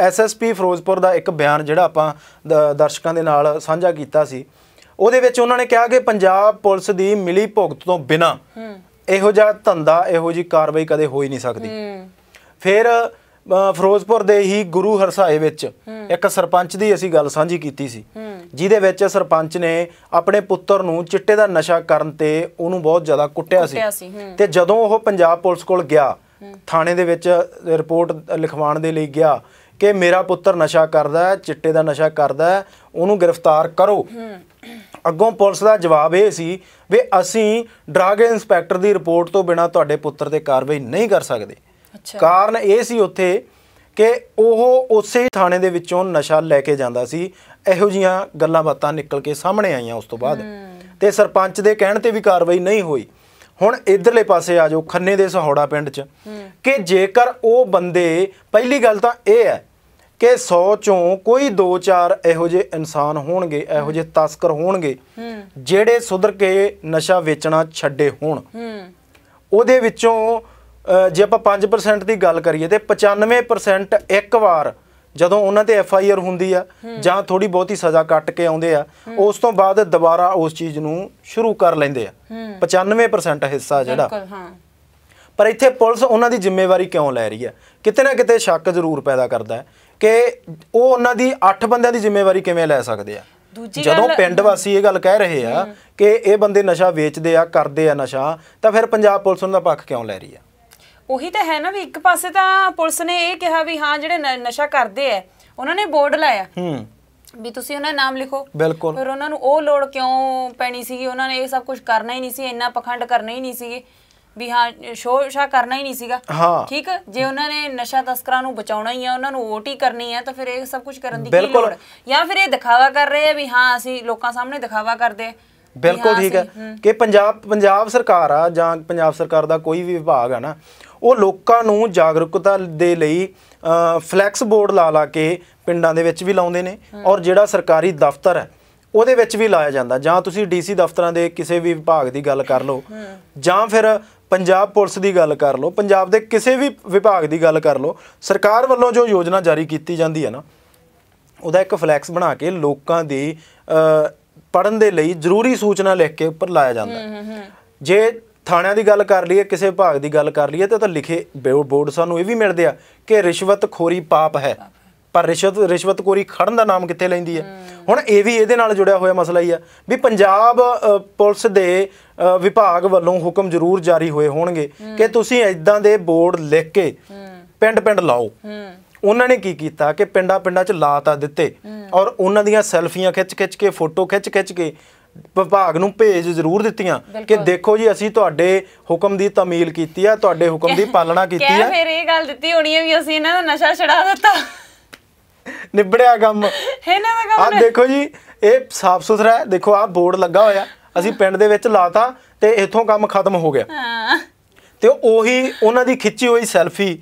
ਐਸਐਸਪੀ ਫਿਰੋਜ਼ਪੁਰ ਦਾ ਇੱਕ ਬਿਆਨ ਜਿਹੜਾ ਆਪਾਂ ਦਰਸ਼ਕਾਂ ਦੇ ਨਾਲ ਸਾਂਝਾ ਕੀਤਾ ਸੀ ਉਹਦੇ ਵਿੱਚ ਉਹਨਾਂ ਨੇ ਕਿਹਾ ਕਿ ਪੰਜਾਬ ਪੁਲਿਸ ਦੀ ਮਿਲੀ ਭੁਗਤ ਤੋਂ ਬਿਨਾ ਇਹੋ ਜਿਹਾ ਧੰਦਾ ਇਹੋ ਜੀ ਕਾਰਵਾਈ ਕਦੇ ਹੋ ਹੀ ਨਹੀਂ ਸਕਦੀ ਫਿਰ ਫਿਰੋਜ਼ਪੁਰ ਦੇ ਹੀ ਗੁਰੂ ਹਰਸਾਏ ਵਿੱਚ ਇੱਕ ਸਰਪੰਚ ਦੀ ਅਸੀਂ ਗੱਲ ਸਾਂਝੀ ਕੀਤੀ ਸੀ ਜਿਹਦੇ ਵਿੱਚ ਸਰਪੰਚ ਨੇ ਆਪਣੇ ਪੁੱਤਰ ਨੂੰ ਚਿੱਟੇ ਦਾ ਨਸ਼ਾ ਕਰਨ ਤੇ ਉਹਨੂੰ ਬਹੁਤ ਜ਼ਿਆਦਾ ਕੁੱਟਿਆ ਸੀ ਤੇ ਜਦੋਂ ਉਹ ਪੰਜਾਬ ਪੁਲਿਸ ਕੋਲ ਗਿਆ ਥਾਣੇ ਦੇ ਵਿੱਚ ਰਿਪੋਰਟ ਲਿਖਵਾਉਣ ਦੇ ਲਈ ਗਿਆ ਕਿ ਮੇਰਾ ਪੁੱਤਰ ਨਸ਼ਾ ਕਰਦਾ ਹੈ ਚਿੱਟੇ ਦਾ ਨਸ਼ਾ ਕਰਦਾ ਹੈ ਉਹਨੂੰ ਗ੍ਰਿਫਤਾਰ ਕਰੋ ਅੱਗੋਂ ਪੁਲਿਸ ਦਾ ਜਵਾਬ ਇਹ ਸੀ ਵੀ ਅਸੀਂ ਡਰੱਗ ਇਨਸਪੈਕਟਰ ਦੀ ਰਿਪੋਰਟ ਤੋਂ ਬਿਨਾ ਤੁਹਾਡੇ ਪੁੱਤਰ ਤੇ ਕਾਰਵਾਈ ਨਹੀਂ ਕਰ ਸਕਦੇ ਕਾਰਨ ਇਹ ਸੀ ਉੱਥੇ ਕਿ ਉਹ ਉਸੇ ਥਾਣੇ ਦੇ ਵਿੱਚੋਂ ਨਸ਼ਾ ਲੈ ਕੇ ਜਾਂਦਾ ਸੀ ਇਹੋ ਜੀਆਂ ਗੱਲਾਂ ਬਾਤਾਂ ਨਿਕਲ ਕੇ ਸਾਹਮਣੇ ਆਈਆਂ ਉਸ ਤੋਂ ਬਾਅਦ ਤੇ ਸਰਪੰਚ ਦੇ ਕਹਿਣ ਤੇ ਵੀ ਕਾਰਵਾਈ ਨਹੀਂ ਹੋਈ ਹੁਣ ਇਧਰਲੇ ਪਾਸੇ ਆ ਜਾਓ ਖੰਨੇ ਦੇ ਸਹੌੜਾ ਪਿੰਡ 'ਚ ਕਿ ਜੇਕਰ ਉਹ ਬੰਦੇ ਪਹਿਲੀ ਗੱਲ ਤਾਂ ਇਹ ਹੈ ਕਿ 100 ਚੋਂ ਕੋਈ 2-4 ਇਹੋ ਜਿਹੇ ਇਨਸਾਨ ਹੋਣਗੇ ਇਹੋ ਜਿਹੇ ਤਸਕਰ ਹੋਣਗੇ ਜਿਹੜੇ ਸੁਧਰ ਕੇ ਨਸ਼ਾ ਵੇਚਣਾ ਛੱਡੇ ਹੋਣ ਉਹਦੇ ਵਿੱਚੋਂ ਜੇ ਆਪਾਂ 5% ਦੀ ਗੱਲ ਕਰੀਏ ਤੇ 95% ਇੱਕ ਵਾਰ ਜਦੋਂ ਉਹਨਾਂ ਤੇ ਐਫ ਆਈ ਆਰ ਹੁੰਦੀ ਆ ਜਾਂ ਥੋੜੀ ਬਹੁਤੀ ਸਜ਼ਾ ਕੱਟ ਕੇ ਆਉਂਦੇ ਆ ਉਸ ਤੋਂ ਬਾਅਦ ਦੁਬਾਰਾ ਉਸ ਚੀਜ਼ ਨੂੰ ਸ਼ੁਰੂ ਕਰ ਲੈਂਦੇ ਆ 95% ਹਿੱਸਾ ਜਿਹੜਾ ਪਰ ਇੱਥੇ ਪੁਲਿਸ ਉਹਨਾਂ ਦੀ ਜ਼ਿੰਮੇਵਾਰੀ ਕਿਉਂ ਲੈ ਰਹੀ ਆ ਕਿਤੇ ਨਾ ਕਿਤੇ ਸ਼ੱਕ ਜ਼ਰੂਰ ਪੈਦਾ ਕਰਦਾ ਹੈ ਕਿ ਉਹ ਉਹਨਾਂ ਦੀ 8 ਬੰਦਿਆਂ ਦੀ ਜ਼ਿੰਮੇਵਾਰੀ ਕਿਵੇਂ ਲੈ ਸਕਦੇ ਆ ਜਦੋਂ ਪਿੰਡ ਵਾਸੀ ਇਹ ਗੱਲ ਕਹਿ ਰਹੇ ਆ ਕਿ ਇਹ ਬੰਦੇ ਨਸ਼ਾ ਵੇਚਦੇ ਆ ਕਰਦੇ ਆ ਨਸ਼ਾ ਤਾਂ ਫਿਰ ਪੰਜਾਬ ਪੁਲਿਸ ਉਹਨਾਂ ਦਾ ਪੱਖ ਕਿਉਂ ਲੈ ਰਹੀ ਆ ਉਹੀ ਤਾਂ ਹੈ ਨਾ ਵੀ ਇੱਕ ਪਾਸੇ ਤਾਂ ਪੁਲਿਸ ਨੇ ਇਹ ਕਿਹਾ ਵੀ ਹਾਂ ਜਿਹੜੇ ਨਸ਼ਾ ਕਰਦੇ ਐ ਉਹਨਾਂ ਨੇ ਬੋਰਡ ਲਾਇਆ ਹੂੰ ਵੀ ਤੁਸੀਂ ਉਹਨਾਂ ਨਾਮ ਲਿਖੋ ਬਿਲਕੁਲ ਫਿਰ ਉਹਨਾਂ ਨੂੰ ਉਹ ਲੋੜ ਕਿਉਂ ਪੈਣੀ ਸੀਗੀ ਉਹਨਾਂ ਨੇ ਇਹ ਸਭ ਕੁਝ ਕਰਨਾ ਹੀ ਨਹੀਂ ਸੀ ਇੰਨਾ ਪਖੰਡ ਕਰਨਾ ਹੀ ਨਹੀਂ ਸੀਗੇ ਵੀ ਹਾਂ ਸ਼ੋਸ਼ਾ ਕਰਨਾ ਹੀ ਨਹੀਂ ਸੀਗਾ ਹਾਂ ਠੀਕ ਜੇ ਉਹਨਾਂ ਨੇ ਨਸ਼ਾ ਤਸਕਰਾਂ ਨੂੰ ਬਚਾਉਣਾ ਹੀ ਆ ਉਹਨਾਂ ਨੂੰ ਓਟੀ ਕਰਨੀ ਆ ਤਾਂ ਫਿਰ ਇਹ ਸਭ ਕੁਝ ਕਰਨ ਦੀ ਕੀ ਲੋੜ ਜਾਂ ਫਿਰ ਇਹ ਦਿਖਾਵਾ ਕਰ ਰਹੇ ਆ ਵੀ ਹਾਂ ਅਸੀਂ ਲੋਕਾਂ ਸਾਹਮਣੇ ਦਿਖਾਵਾ ਕਰਦੇ ਆ ਬਿਲਕੁਲ ਠੀਕ ਹੈ ਕਿ ਪੰਜਾਬ ਪੰਜਾਬ ਸਰਕਾਰ ਆ ਜਾਂ ਪੰਜਾਬ ਸਰਕਾਰ ਦਾ ਕੋਈ ਵੀ ਵਿਭਾਗ ਆ ਨਾ ਉਹ ਲੋਕਾਂ ਨੂੰ ਜਾਗਰੂਕਤਾ ਦੇ ਲਈ ਫਲੈਕਸ ਬੋਰਡ ਲਾ ਲਾ ਕੇ ਪਿੰਡਾਂ ਦੇ ਵਿੱਚ ਵੀ ਲਾਉਂਦੇ ਨੇ ਔਰ ਜਿਹੜਾ ਸਰਕਾਰੀ ਦਫ਼ਤਰ ਹੈ ਉਹਦੇ ਵਿੱਚ ਵੀ ਲਾਇਆ ਜਾਂਦਾ ਜਾਂ ਤੁਸੀਂ ਡੀਸੀ ਦਫ਼ਤਰਾਂ ਦੇ ਕਿਸੇ ਵੀ ਵਿਭਾਗ ਦੀ ਗੱਲ ਕਰ ਲਓ ਜਾਂ ਫਿਰ ਪੰਜਾਬ ਪੁਲਿਸ ਦੀ ਗੱਲ ਕਰ ਲਓ ਪੰਜਾਬ ਦੇ ਕਿਸੇ ਵੀ ਵਿਭਾਗ ਦੀ ਗੱਲ ਕਰ ਲਓ ਸਰਕਾਰ ਵੱਲੋਂ ਜੋ ਯੋਜਨਾ ਜਾਰੀ ਕੀਤੀ ਜਾਂਦੀ ਹੈ ਨਾ ਉਹਦਾ ਇੱਕ ਫਲੈਕਸ ਬਣਾ ਕੇ ਲੋਕਾਂ ਦੀ ਪੜਨ ਦੇ ਲਈ ਜ਼ਰੂਰੀ ਸੂਚਨਾ ਲਿਖ ਕੇ ਉੱਪਰ ਲਾਇਆ ਜਾਂਦਾ ਜੇ ਥਾਣਿਆਂ ਦੀ ਗੱਲ ਕਰ ਲਈਏ ਕਿਸੇ ਭਾਗ ਦੀ ਗੱਲ ਕਰ ਲਈਏ ਤਾਂ ਤਾਂ ਲਿਖੇ ਬੋਰਡ ਸਾਨੂੰ ਇਹ ਵੀ ਮਿਲਦੇ ਆ ਕਿ ਰਿਸ਼ਵਤ ਖੋਰੀ ਪਾਪ ਹੈ ਪਰ ਰਿਸ਼ਵਤ ਰਿਸ਼ਵਤ ਕੋਰੀ ਖੜਨ ਦਾ ਨਾਮ ਕਿੱਥੇ ਲੈਂਦੀ ਹੈ ਹੁਣ ਇਹ ਵੀ ਇਹਦੇ ਨਾਲ ਜੁੜਿਆ ਹੋਇਆ ਮਸਲਾ ਹੀ ਆ ਵੀ ਪੰਜਾਬ ਪੁਲਿਸ ਦੇ ਵਿਭਾਗ ਵੱਲੋਂ ਹੁਕਮ ਜ਼ਰੂਰ ਜਾਰੀ ਹੋਏ ਹੋਣਗੇ ਕਿ ਤੁਸੀਂ ਇਦਾਂ ਦੇ ਬੋਰਡ ਲਿਖ ਕੇ ਪਿੰਡ ਪਿੰਡ ਲਾਓ ਉਹਨਾਂ ਨੇ ਕੀ ਕੀਤਾ ਕਿ ਪਿੰਡਾਂ ਪਿੰਡਾਂ 'ਚ ਲਾਤਾ ਦਿੱਤੇ ਔਰ ਉਹਨਾਂ ਦੀਆਂ ਸੈਲਫੀਆਂ ਖਿੱਚ ਖਿੱਚ ਕੇ ਫੋਟੋ ਖਿੱਚ ਖਿੱਚ ਕੇ ਵਿਭਾਗ ਨੂੰ ਭੇਜ ਜ਼ਰੂਰ ਦਿੱਤੀਆਂ ਕਿ ਦੇਖੋ ਜੀ ਅਸੀਂ ਤੁਹਾਡੇ ਹੁਕਮ ਦੀ ਤਮੀਲ ਕੀਤੀ ਆ ਤੁਹਾਡੇ ਹੁਕਮ ਦੀ ਪਾਲਣਾ ਕੀਤੀ ਆ ਫਿਰ ਇਹ ਗੱਲ ਦਿੱਤੀ ਹੋਣੀ ਹੈ ਵੀ ਅਸੀਂ ਇਹਨਾਂ ਦਾ ਨਸ਼ਾ ਛਡਾ ਦਿੱਤਾ ਨਿਬੜਿਆ ਕੰਮ ਇਹਨਾਂ ਦਾ ਕੰਮ ਆ ਦੇਖੋ ਜੀ ਇਹ ਸਾਫ ਸੁਥਰਾ ਹੈ ਦੇਖੋ ਆ ਬੋਰਡ ਲੱਗਾ ਹੋਇਆ ਅਸੀਂ ਪਿੰਡ ਦੇ ਵਿੱਚ ਲਾਤਾ ਤੇ ਇੱਥੋਂ ਕੰਮ ਖਤਮ ਹੋ ਗਿਆ ਹਾਂ ਤੇ ਉਹੀ ਉਹਨਾਂ ਦੀ ਖਿੱਚੀ ਹੋਈ ਸੈਲਫੀ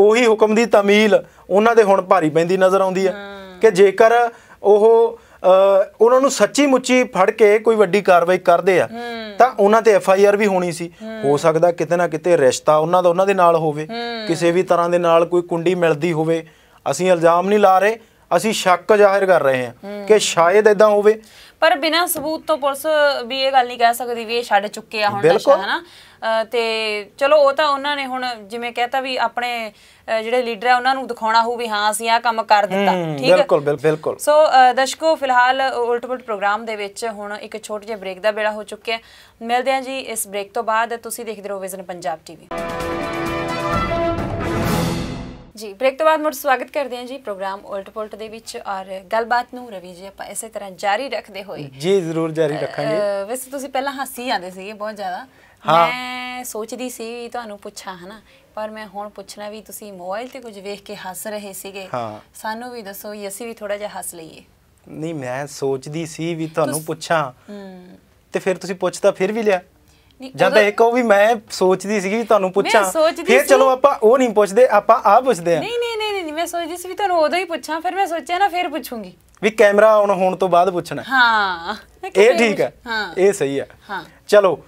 ਉਹੀ ਹੁਕਮ ਦੀ ਤਮੀਲ ਉਹਨਾਂ ਦੇ ਹੁਣ ਭਾਰੀ ਪੈਂਦੀ ਨਜ਼ਰ ਆਉਂਦੀ ਹੈ ਕਿ ਜੇਕਰ ਉਹ ਉਹਨਾਂ ਨੂੰ ਸੱਚੀ ਮੁੱਚੀ ਫੜ ਕੇ ਕੋਈ ਵੱਡੀ ਕਾਰਵਾਈ ਕਰਦੇ ਆ ਤਾਂ ਉਹਨਾਂ ਤੇ ਐਫ ਆਈ ਆਰ ਵੀ ਹੋਣੀ ਸੀ ਹੋ ਸਕਦਾ ਕਿਤੇ ਨਾ ਕਿਤੇ ਰਿਸ਼ਤਾ ਉਹਨਾਂ ਦਾ ਉਹਨਾਂ ਦੇ ਨਾਲ ਹੋਵੇ ਕਿਸੇ ਵੀ ਤਰ੍ਹਾਂ ਦੇ ਨਾਲ ਕੋਈ ਕੁੰਡੀ ਮਿਲਦੀ ਹੋਵੇ ਅਸੀਂ ਇਲਜ਼ਾਮ ਨਹੀਂ ਲਾ ਰਹੇ ਅਸੀਂ ਸ਼ੱਕ ਜ਼ਾਹਿਰ ਕਰ ਰਹੇ ਹਾਂ ਕਿ ਸ਼ਾਇਦ ਇਦਾਂ ਹੋਵੇ ਪਰ ਬਿਨਾਂ ਸਬੂਤ ਤੋਂ ਪੁਲਿਸ ਵੀ ਇਹ ਗੱਲ ਨਹੀਂ ਕਹਿ ਸਕਦੀ ਵੀ ਇਹ ਛੱਡ ਚੁੱਕੇ ਆ ਹੁਣ ਨਸ਼ਾ ਹਨਾ ਤੇ ਚਲੋ ਉਹ ਤਾਂ ਉਹਨਾਂ ਨੇ ਹੁਣ ਜਿਵੇਂ ਕਹਤਾ ਵੀ ਆਪਣੇ ਜਿਹੜੇ ਲੀਡਰ ਆ ਉਹਨਾਂ ਨੂੰ ਦਿਖਾਉਣਾ ਹੋਊ ਵੀ ਹਾਂ ਅਸੀਂ ਆ ਕੰਮ ਕਰ ਦਿੱਤਾ ਠੀਕ ਹੈ ਬਿਲਕੁਲ ਬਿਲਕੁਲ ਸੋ ਦਸ਼ਕੋ ਫਿਲਹਾਲ ਉਲਟਪੁਲਟ ਪ੍ਰੋਗਰਾਮ ਦੇ ਵਿੱਚ ਹੁਣ ਇੱਕ ਛੋਟੇ ਜਿਹੇ ਬ੍ਰੇਕ ਦਾ ਵੇਲਾ ਹੋ ਚੁੱਕਿਆ ਮਿਲਦੇ ਹਾਂ ਜੀ ਇਸ ਬ੍ਰੇਕ ਤੋਂ ਬਾਅਦ ਤੁਸੀਂ ਦੇਖਦੇ ਰਹੋ vision Punjab TV ji break ਤੋਂ ਬਾਅਦ ਮੁੜ ਸਵਾਗਤ ਕਰਦੇ ਹਾਂ ਜੀ ਪ੍ਰੋਗਰਾਮ ਉਲਟ ਪੁਲਟ ਦੇ ਵਿੱਚ ਔਰ ਗੱਲਬਾਤ ਨੂੰ ਰਵੀ ਜੀ ਆਪਾਂ ਇਸੇ ਤਰ੍ਹਾਂ ਜਾਰੀ ਰੱਖਦੇ ਹੋਏ ਜੀ ਜ਼ਰੂਰ ਜਾਰੀ ਰੱਖਾਂਗੇ ਵੈਸੇ ਤੁਸੀਂ ਪਹਿਲਾਂ ਹਾਸੀ ਆਂਦੇ ਸੀਗੇ ਬਹੁਤ ਜ਼ਿਆਦਾ ਮੈਂ ਸੋਚਦੀ ਸੀ ਤੁਹਾਨੂੰ ਪੁੱਛਾਂ ਹਨਾ ਪਰ ਮੈਂ ਹੁਣ ਪੁੱਛਣਾ ਵੀ ਤੁਸੀਂ ਮੋਬਾਈਲ ਤੇ ਕੁਝ ਵੇਖ ਕੇ ਹੱਸ ਰਹੇ ਸੀਗੇ ਸਾਨੂੰ ਵੀ ਦੱਸੋ ਵੀ ਅਸੀਂ ਵੀ ਥੋੜਾ ਜਿਹਾ ਹੱਸ ਲਈਏ ਨਹੀਂ ਮੈਂ ਸੋਚਦੀ ਸੀ ਵੀ ਤੁਹਾਨੂੰ ਪੁੱਛਾਂ ਤੇ ਫਿਰ ਤੁਸੀਂ ਪੁੱਛਦਾ ਫਿਰ ਵੀ ਲਿਆ ਜਦ ਇੱਕ ਉਹ ਵੀ ਮੈਂ ਸੋਚਦੀ ਸੀ ਵੀ ਤੁਹਾਨੂੰ ਪੁੱਛਾਂ ਫਿਰ ਚਲੋ ਆਪਾਂ ਉਹ ਨਹੀਂ ਪੁੱਛਦੇ ਆਪਾਂ ਆ ਪੁੱਛਦੇ ਆ ਨਹੀਂ ਨਹੀਂ ਨਹੀਂ ਮੈਂ ਸੋਚਦੀ ਸੀ ਵੀ ਤੁਹਾਨੂੰ ਉਦੋਂ ਹੀ ਪੁੱਛਾਂ ਫਿਰ ਮੈਂ ਸੋਚਿਆ ਨਾ ਫਿਰ ਪੁੱਛੂੰਗੀ ਵੀ ਕੈਮਰਾ ਆਨ ਹੋਣ ਤੋਂ ਬਾਅਦ ਪੁੱਛਣਾ ਹਾਂ ਇਹ ਠੀਕ ਹੈ ਹਾਂ ਇਹ ਸਹੀ ਹੈ ਹਾਂ ਚਲੋ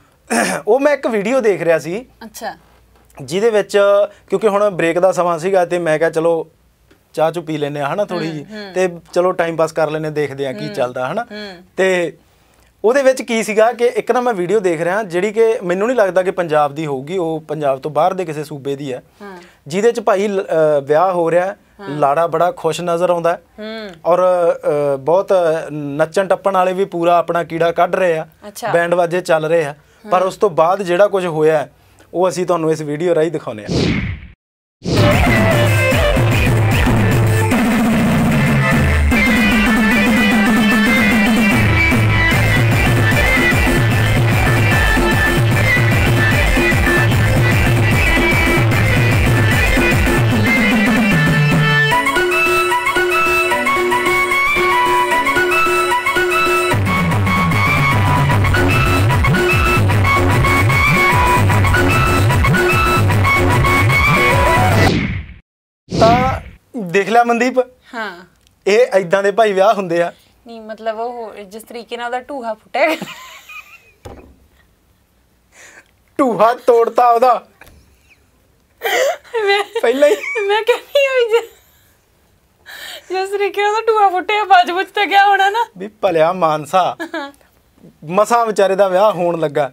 ਉਹ ਮੈਂ ਇੱਕ ਵੀਡੀਓ ਦੇਖ ਰਿਹਾ ਸੀ ਅੱਛਾ ਜਿਹਦੇ ਵਿੱਚ ਕਿਉਂਕਿ ਹੁਣ ਬ੍ਰੇਕ ਦਾ ਸਮਾਂ ਸੀਗਾ ਤੇ ਮੈਂ ਕਿਹਾ ਚਲੋ ਚਾਹ ਚੁ ਪੀ ਲੈਨੇ ਆ ਹਨਾ ਥੋੜੀ ਜੀ ਤੇ ਚਲੋ ਟਾਈਮ ਪਾਸ ਕਰ ਲੈਨੇ ਦੇਖਦੇ ਆ ਕੀ ਚੱਲਦਾ ਹਨਾ ਤੇ ਉਹਦੇ ਵਿੱਚ ਕੀ ਸੀਗਾ ਕਿ ਇੱਕ ਨਾ ਮੈਂ ਵੀਡੀਓ ਦੇਖ ਰਿਹਾ ਜਿਹੜੀ ਕਿ ਮੈਨੂੰ ਨਹੀਂ ਲੱਗਦਾ ਕਿ ਪੰਜਾਬ ਦੀ ਹੋਊਗੀ ਉਹ ਪੰਜਾਬ ਤੋਂ ਬਾਹਰ ਦੇ ਕਿਸੇ ਸੂਬੇ ਦੀ ਹੈ ਜਿਹਦੇ ਚ ਭਾਈ ਵਿਆਹ ਹੋ ਰਿਹਾ ਲਾੜਾ ਬੜਾ ਖੁਸ਼ ਨਜ਼ਰ ਆਉਂਦਾ ਔਰ ਬਹੁਤ ਨੱਚਣ ਟੱਪਣ ਵਾਲੇ ਵੀ ਪੂਰਾ ਆਪਣਾ ਕੀੜਾ ਕੱਢ ਰਹੇ ਆ ਬੈਂਡ ਵਾਜੇ ਚੱਲ ਰਹੇ ਆ ਪਰ ਉਸ ਤੋਂ ਬਾਅਦ ਜਿਹੜਾ ਕੁਝ ਹੋਇਆ ਉਹ ਅਸੀਂ ਤੁਹਾਨੂੰ ਇਸ ਵੀਡੀਓ ਰਾਹੀਂ ਦਿਖਾਉਨੇ ਆ ਲੈ ਮਨਦੀਪ ਹਾਂ ਇਹ ਐਦਾਂ ਦੇ ਭਾਈ ਵਿਆਹ ਹੁੰਦੇ ਆ ਨਹੀਂ ਮਤਲਬ ਉਹ ਜਿਸ ਤਰੀਕੇ ਨਾਲ ਉਹਦਾ ਟੂਹਾ ਫੁੱਟਿਆ ਟੂਹਾ ਤੋੜਤਾ ਉਹਦਾ ਪਹਿਲਾਂ ਹੀ ਮੈਂ ਕਹਿੰਦੀ ਹੋਈ ਜੇ ਜਿਸ ਤਰੀਕੇ ਨਾਲ ਟੂਹਾ ਫੁੱਟਿਆ ਬਾਜ ਬੁੱਝ ਤੇ ਗਿਆ ਹੋਣਾ ਨਾ ਵੀ ਭਲਿਆ ਮਾਨਸਾ ਮਸਾਂ ਵਿਚਾਰੇ ਦਾ ਵਿਆਹ ਹੋਣ ਲੱਗਾ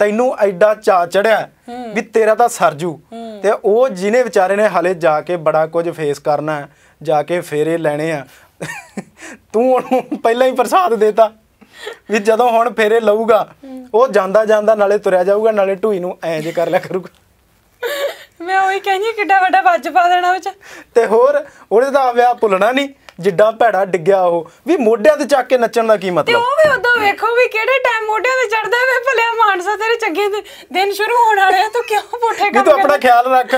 ਤੈਨੂੰ ਐਡਾ ਚਾ ਚੜਿਆ ਵੀ ਤੇਰਾ ਤਾਂ ਸਰਜੂ ਤੇ ਉਹ ਜਿਨੇ ਵਿਚਾਰੇ ਨੇ ਹਲੇ ਜਾ ਕੇ ਬੜਾ ਕੁਝ ਫੇਸ ਕਰਨਾ ਜਾ ਕੇ ਫੇਰੇ ਲੈਣੇ ਆ ਤੂੰ ਉਹਨੂੰ ਪਹਿਲਾਂ ਹੀ ਪ੍ਰਸਾਦ ਦੇਤਾ ਵੀ ਜਦੋਂ ਹੁਣ ਫੇਰੇ ਲਊਗਾ ਉਹ ਜਾਂਦਾ ਜਾਂਦਾ ਨਾਲੇ ਤੁਰਿਆ ਜਾਊਗਾ ਨਾਲੇ ਢੂਈ ਨੂੰ ਐਂ ਜੇ ਕਰ ਲਿਆ ਕਰੂਗਾ ਮੈਂ ਉਹੀ ਕਹਿੰਦੀ ਕਿੱਡਾ ਵੱਡਾ ਵੱਜ ਪਾ ਦੇਣਾ ਵਿੱਚ ਤੇ ਹੋਰ ਉਹਦੇ ਦਾ ਵਿਆਹ ਭੁੱਲਣਾ ਨਹੀਂ ਜਿੱਡਾ ਭੈੜਾ ਡਿੱਗਿਆ ਉਹ ਵੀ ਮੋਢਿਆਂ ਤੇ ਚੱਕ ਕੇ ਨੱਚਣ ਦਾ ਕੀ ਮਤਲਬ ਤੇ ਉਹ ਵੀ ਉਦੋਂ ਵੇਖੋ ਵੀ ਕਿਹੜੇ ਟਾਈਮ ਮੋਢਿਆਂ ਤੇ ਚੜਦਾ ਵੇ ਭਲਿਆ ਮਾਨਸਾ ਤੇਰੇ ਚੰਗੇ ਦਿਨ ਸ਼ੁਰੂ ਹੋਣ ਵਾਲੇ ਆ ਤੂੰ ਕਿਉਂ ਪੁੱਠੇ ਕਰ ਤੂੰ ਆਪਣਾ ਖਿਆਲ ਰੱਖ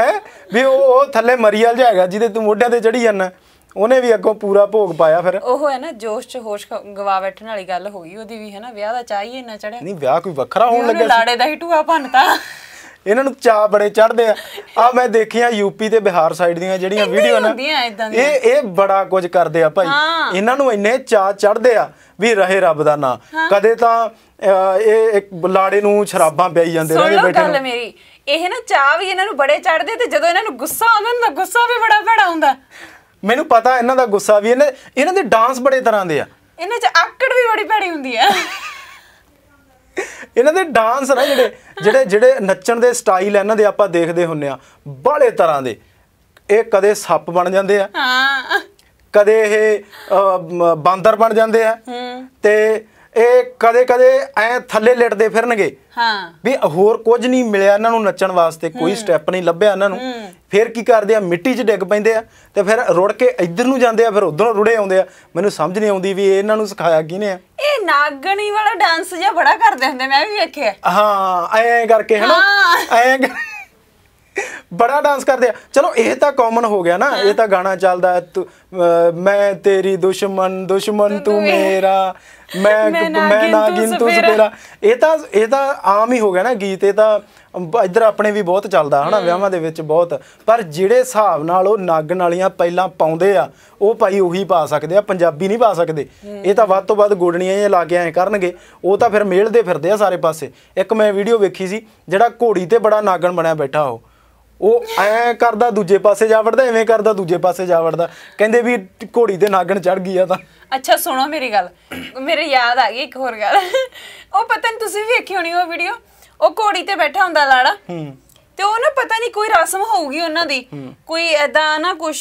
ਹੈ ਵੀ ਉਹ ਥੱਲੇ ਮਰੀਅਲ ਜਿਹਾ ਹੈਗਾ ਜਿਹਦੇ ਤੂੰ ਮੋਢਿਆਂ ਤੇ ਚੜੀ ਜਾਂਦਾ ਉਹਨੇ ਵੀ ਅੱਗੋਂ ਪੂਰਾ ਭੋਗ ਪਾਇਆ ਫਿਰ ਉਹ ਹੈ ਨਾ ਜੋਸ਼ ਚ ਹੋਸ਼ ਗਵਾ ਬੈਠਣ ਵਾਲੀ ਗੱਲ ਹੋ ਗਈ ਉਹਦੀ ਵੀ ਹੈ ਨਾ ਵਿਆਹ ਦਾ ਚਾਹੀਏ ਨਾ ਚੜਿਆ ਨਹੀਂ ਵਿਆਹ ਕੋਈ ਵੱਖਰਾ ਹੋਣ ਲੱਗਿਆ ਸੀ ਲਾੜੇ ਦਾ ਹੀ ਟੂਆ ਭੰਨਤਾ ਇਹਨਾਂ ਨੂੰ ਚਾਹ ਬੜੇ ਚੜਦੇ ਆ ਆ ਮੈਂ ਦੇਖਿਆ ਯੂਪੀ ਤੇ ਬਿਹਾਰ ਸਾਈਡ ਦੀਆਂ ਜਿਹੜੀਆਂ ਵੀਡੀਓ ਨਾ ਇਹ ਇਹ ਬੜਾ ਕੁਝ ਕਰਦੇ ਆ ਭਾਈ ਇਹਨਾਂ ਨੂੰ ਇੰਨੇ ਚਾਹ ਚੜਦੇ ਆ ਵੀ ਰਹੇ ਰੱਬ ਦਾ ਨਾਂ ਕਦੇ ਤਾਂ ਇਹ ਇੱਕ ਲਾੜੇ ਨੂੰ ਸ਼ਰਾਬਾਂ ਪਿਆਈ ਜਾਂਦੇ ਨੇ ਬੈਠੇ ਗੱਲ ਮੇਰੀ ਇਹ ਨਾ ਚਾਹ ਵੀ ਇਹਨਾਂ ਨੂੰ ਬੜੇ ਚੜਦੇ ਤੇ ਜਦੋਂ ਇਹਨਾਂ ਨੂੰ ਗੁੱਸਾ ਆਉਂਦਾ ਨਾ ਗੁੱਸਾ ਵੀ ਬੜਾ ਭੜਾ ਹੁੰਦਾ ਮੈਨੂੰ ਪਤਾ ਇਹਨਾਂ ਦਾ ਗੁੱਸਾ ਵੀ ਇਹਨਾਂ ਦੇ ਡਾਂਸ ਬੜੇ ਤਰ੍ਹਾਂ ਦੇ ਆ ਇਹਨਾਂ 'ਚ ਆਕੜ ਵੀ ਬੜੀ ਭੜੀ ਹੁੰਦੀ ਆ ਇਹਨਾਂ ਦੇ ਡਾਂਸ ਨਾ ਜਿਹੜੇ ਜਿਹੜੇ ਜਿਹੜੇ ਨੱਚਣ ਦੇ ਸਟਾਈਲ ਇਹਨਾਂ ਦੇ ਆਪਾਂ ਦੇਖਦੇ ਹੁੰਨੇ ਆ ਬਾਲੇ ਤਰ੍ਹਾਂ ਦੇ ਇਹ ਕਦੇ ਸੱਪ ਬਣ ਜਾਂਦੇ ਆ ਹਾਂ ਕਦੇ ਇਹ ਬਾਂਦਰ ਬਣ ਜਾਂਦੇ ਆ ਹੂੰ ਤੇ ਇਹ ਕਦੇ ਕਦੇ ਐ ਥੱਲੇ ਲੇਟਦੇ ਫਿਰਨਗੇ ਹਾਂ ਵੀ ਹੋਰ ਕੁਝ ਨਹੀਂ ਮਿਲਿਆ ਇਹਨਾਂ ਨੂੰ ਨੱਚਣ ਵਾਸਤੇ ਕੋਈ ਸਟੈਪ ਨਹੀਂ ਲੱਭਿਆ ਇਹਨਾਂ ਨੂੰ ਫਿਰ ਕੀ ਕਰਦੇ ਆ ਮਿੱਟੀ 'ਚ ਡਿੱਗ ਪੈਂਦੇ ਆ ਤੇ ਫਿਰ ਰੁੜ ਕੇ ਇੱਧਰ ਨੂੰ ਜਾਂਦੇ ਆ ਫਿਰ ਉਧਰੋਂ ਰੁੜੇ ਆਉਂਦੇ ਆ ਮੈਨੂੰ ਸਮਝ ਨਹੀਂ ਆਉਂਦੀ ਵੀ ਇਹਨਾਂ ਨੂੰ ਸਿਖਾਇਆ ਕਿਹਨੇ ਆ ਇਹ ਨਾਗਣੀ ਵਾਲਾ ਡਾਂਸ ਜਿਹਾ ਬੜਾ ਕਰਦੇ ਹੁੰਦੇ ਮੈਂ ਵੀ ਵੇਖਿਆ ਹਾਂ ਐਂ ਕਰਕੇ ਹਨਾ ਐਂ ਬੜਾ ਡਾਂਸ ਕਰਦੇ ਆ ਚਲੋ ਇਹ ਤਾਂ ਕਾਮਨ ਹੋ ਗਿਆ ਨਾ ਇਹ ਤਾਂ ਗਾਣਾ ਚੱਲਦਾ ਮੈਂ ਤੇਰੀ ਦੁਸ਼ਮਣ ਦੁਸ਼ਮਣ ਤੂੰ ਮੇਰਾ ਮੈਂ ਮੈਂ ਨਾ ਗਿਨ ਤੂੰ ਸਪੇਰਾ ਇਹ ਤਾਂ ਇਹ ਤਾਂ ਆਮ ਹੀ ਹੋ ਗਿਆ ਨਾ ਗੀਤ ਇਹ ਤਾਂ ਇਧਰ ਆਪਣੇ ਵੀ ਬਹੁਤ ਚੱਲਦਾ ਹਨਾ ਵਿਆਹਾਂ ਦੇ ਵਿੱਚ ਬਹੁਤ ਪਰ ਜਿਹੜੇ ਹਿਸਾਬ ਨਾਲ ਉਹ ਨਾਗਣ ਵਾਲੀਆਂ ਪਹਿਲਾਂ ਪਾਉਂਦੇ ਆ ਉਹ ਭਾਈ ਉਹੀ ਪਾ ਸਕਦੇ ਆ ਪੰਜਾਬੀ ਨਹੀਂ ਪਾ ਸਕਦੇ ਇਹ ਤਾਂ ਵੱਧ ਤੋਂ ਵੱਧ ਗੋਡਣੀਆਂ ਜਾਂ ਲਾ ਕੇ ਐ ਕਰਨਗੇ ਉਹ ਤਾਂ ਫਿਰ ਮੇਲਦੇ ਫਿਰਦੇ ਆ ਸਾਰੇ ਪਾਸੇ ਇੱਕ ਮੈਂ ਵੀਡੀਓ ਵੇਖੀ ਸੀ ਜਿਹੜਾ ਘੋੜੀ ਤੇ ਬੜਾ ਨਾਗਣ ਬਣਿਆ ਬੈਠਾ ਉਹ ਉਹ ਐ ਕਰਦਾ ਦੂਜੇ ਪਾਸੇ ਜਾ ਵੜਦਾ ਐਵੇਂ ਕਰਦਾ ਦੂਜੇ ਪਾਸੇ ਜਾ ਵੜਦਾ ਕਹਿੰਦੇ ਵੀ ਘੋੜੀ ਦੇ ਨਾਗਣ ਚੜ ਗਈ ਆ ਤਾਂ ਅੱਛਾ ਸੁਣੋ ਮੇਰੀ ਗੱਲ ਮੇਰੇ ਯਾਦ ਆ ਗਈ ਇੱਕ ਹੋਰ ਗੱਲ ਉਹ ਪਤਾ ਨਹੀਂ ਤੁਸੀਂ ਵੀ ਵੇਖੀ ਹੋਣੀ ਉਹ ਵੀਡੀਓ ਉਹ ਘੋੜੀ ਤੇ ਬੈਠਾ ਹੁੰਦਾ ਲਾੜਾ ਹੂੰ ਤੇ ਉਹ ਨਾ ਪਤਾ ਨਹੀਂ ਕੋਈ ਰਸਮ ਹੋਊਗੀ ਉਹਨਾਂ ਦੀ ਕੋਈ ਐਦਾ ਨਾ ਕੁਝ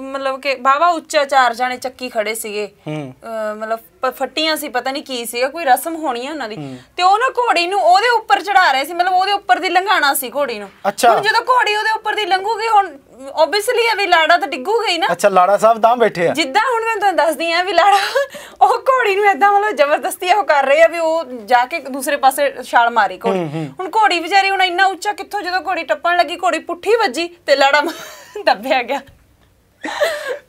ਮਤਲਬ ਕਿ ਬਾਵਾ ਉੱਚਾ ਚਾਰ ਜਾਣੇ ਚੱਕੀ ਖੜੇ ਸੀਗੇ ਮਤਲਬ ਫੱਟੀਆਂ ਸੀ ਪਤਾ ਨਹੀਂ ਕੀ ਸੀਗਾ ਕੋਈ ਰਸਮ ਹੋਣੀ ਆ ਉਹਨਾਂ ਦੀ ਤੇ ਉਹ ਨਾ ਘੋੜੀ ਨੂੰ ਉਹਦੇ ਉੱਪਰ ਚੜਾ ਰਹੇ ਸੀ ਮਤਲਬ ਉਹਦੇ ਉੱਪਰ ਦੀ ਲੰਘਾਣਾ ਸੀ ਘੋੜੀ ਨੂੰ ਹੁਣ ਜਦੋਂ ਘੋੜੀ ਉਹਦੇ ਉੱਪਰ ਦੀ ਲੰਘੂਗੀ ਹੁਣ ਆਬਵੀਅਸਲੀ ਇਹ ਵੀ ਲਾੜਾ ਤਾਂ ਡਿੱਗੂਗਾ ਹੀ ਨਾ ਅੱਛਾ ਲਾੜਾ ਸਾਹਿਬ ਤਾਂ ਬੈਠੇ ਆ ਜਿੱਦਾਂ ਹੁਣ ਮੈਂ ਤੁਹਾਨੂੰ ਦੱਸਦੀ ਆ ਵੀ ਲਾੜਾ ਉਹ ਘੋੜੀ ਨੂੰ ਐਦਾਂ ਮਤਲਬ ਜ਼ਬਰਦਸਤੀ ਉਹ ਕਰ ਰਹੀ ਆ ਵੀ ਉਹ ਜਾ ਕੇ ਦੂਸਰੇ ਪਾਸੇ ਛਾਲ ਮਾਰੀ ਘੋੜੀ ਹੁਣ ਘੋੜੀ ਵਿਚਾਰੀ ਹੁਣ ਇੰਨਾ ਉੱਚਾ ਕਿੱਥੋਂ ਜਦੋਂ ਘੋੜੀ ਟੱਪਣ ਲੱਗੀ ਘੋੜੀ ਪੁੱਠੀ ਵੱਜੀ ਤੇ ਲਾੜਾ ਦੱਬਿਆ ਗਿਆ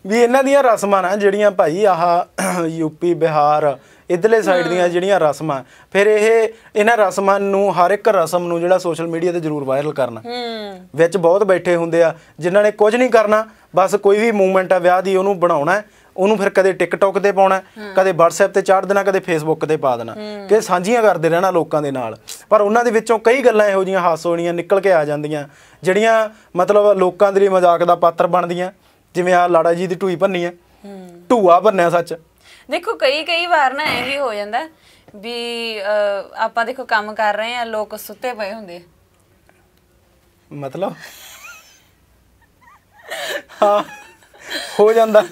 ਵੀ ਇਹਨਾਂ ਦੀਆਂ ਰਸਮਾਂ ਨਾ ਜਿਹੜੀਆਂ ਭਾਈ ਆਹ ਯੂਪੀ ਬਿਹਾਰ ਇਧਰਲੇ ਸਾਈਡ ਦੀਆਂ ਜਿਹੜੀਆਂ ਰਸਮਾਂ ਫਿਰ ਇਹ ਇਹਨਾਂ ਰਸਮਾਂ ਨੂੰ ਹਰ ਇੱਕ ਰਸਮ ਨੂੰ ਜਿਹੜਾ ਸੋਸ਼ਲ ਮੀਡੀਆ ਤੇ ਜ਼ਰੂਰ ਵਾਇਰਲ ਕਰਨਾ ਵਿੱਚ ਬਹੁਤ ਬੈਠੇ ਹੁੰਦੇ ਆ ਜਿਨ੍ਹਾਂ ਨੇ ਕੁਝ ਨਹੀਂ ਕਰਨਾ ਬਸ ਕੋਈ ਵੀ ਮੂਵਮੈਂਟ ਆ ਵਿਆਹ ਦੀ ਉਹਨੂੰ ਬਣਾਉਣਾ ਉਹਨੂੰ ਫਿਰ ਕਦੇ ਟਿਕਟੌਕ ਤੇ ਪਾਉਣਾ ਕਦੇ ਵਟਸਐਪ ਤੇ ਚਾੜ ਦੇਣਾ ਕਦੇ ਫੇਸਬੁੱਕ ਤੇ ਪਾ ਦੇਣਾ ਕਿ ਸਾਂਝੀਆਂ ਕਰਦੇ ਰਹਿਣਾ ਲੋਕਾਂ ਦੇ ਨਾਲ ਪਰ ਉਹਨਾਂ ਦੇ ਵਿੱਚੋਂ ਕਈ ਗੱਲਾਂ ਇਹੋ ਜੀਆਂ ਹਾਸੋਣੀਆਂ ਨਿਕਲ ਕੇ ਆ ਜਾਂਦੀਆਂ ਜਿਹੜੀਆਂ ਮਤਲਬ ਲੋਕਾਂ ਦੇ ਲਈ ਮਜ਼ਾਕ ਦਾ ਪਾਤਰ ਬਣਦੀਆਂ ਜਿਵੇਂ ਆ ਲਾੜਾ ਜੀ ਦੀ ਢੂਈ ਭੰਨੀ ਆ ਢੂਆ ਭੰਨਿਆ ਸੱਚ ਦੇਖੋ ਕਈ ਕਈ ਵਾਰ ਨਾ ਇਹ ਵੀ ਹੋ ਜਾਂਦਾ ਵੀ ਆਪਾਂ ਦੇਖੋ ਕੰਮ ਕਰ ਰਹੇ ਆ ਲੋਕ ਸੁੱਤੇ ਪਏ ਹੁੰਦੇ ਮਤਲਬ ਹੋ ਜਾਂਦਾ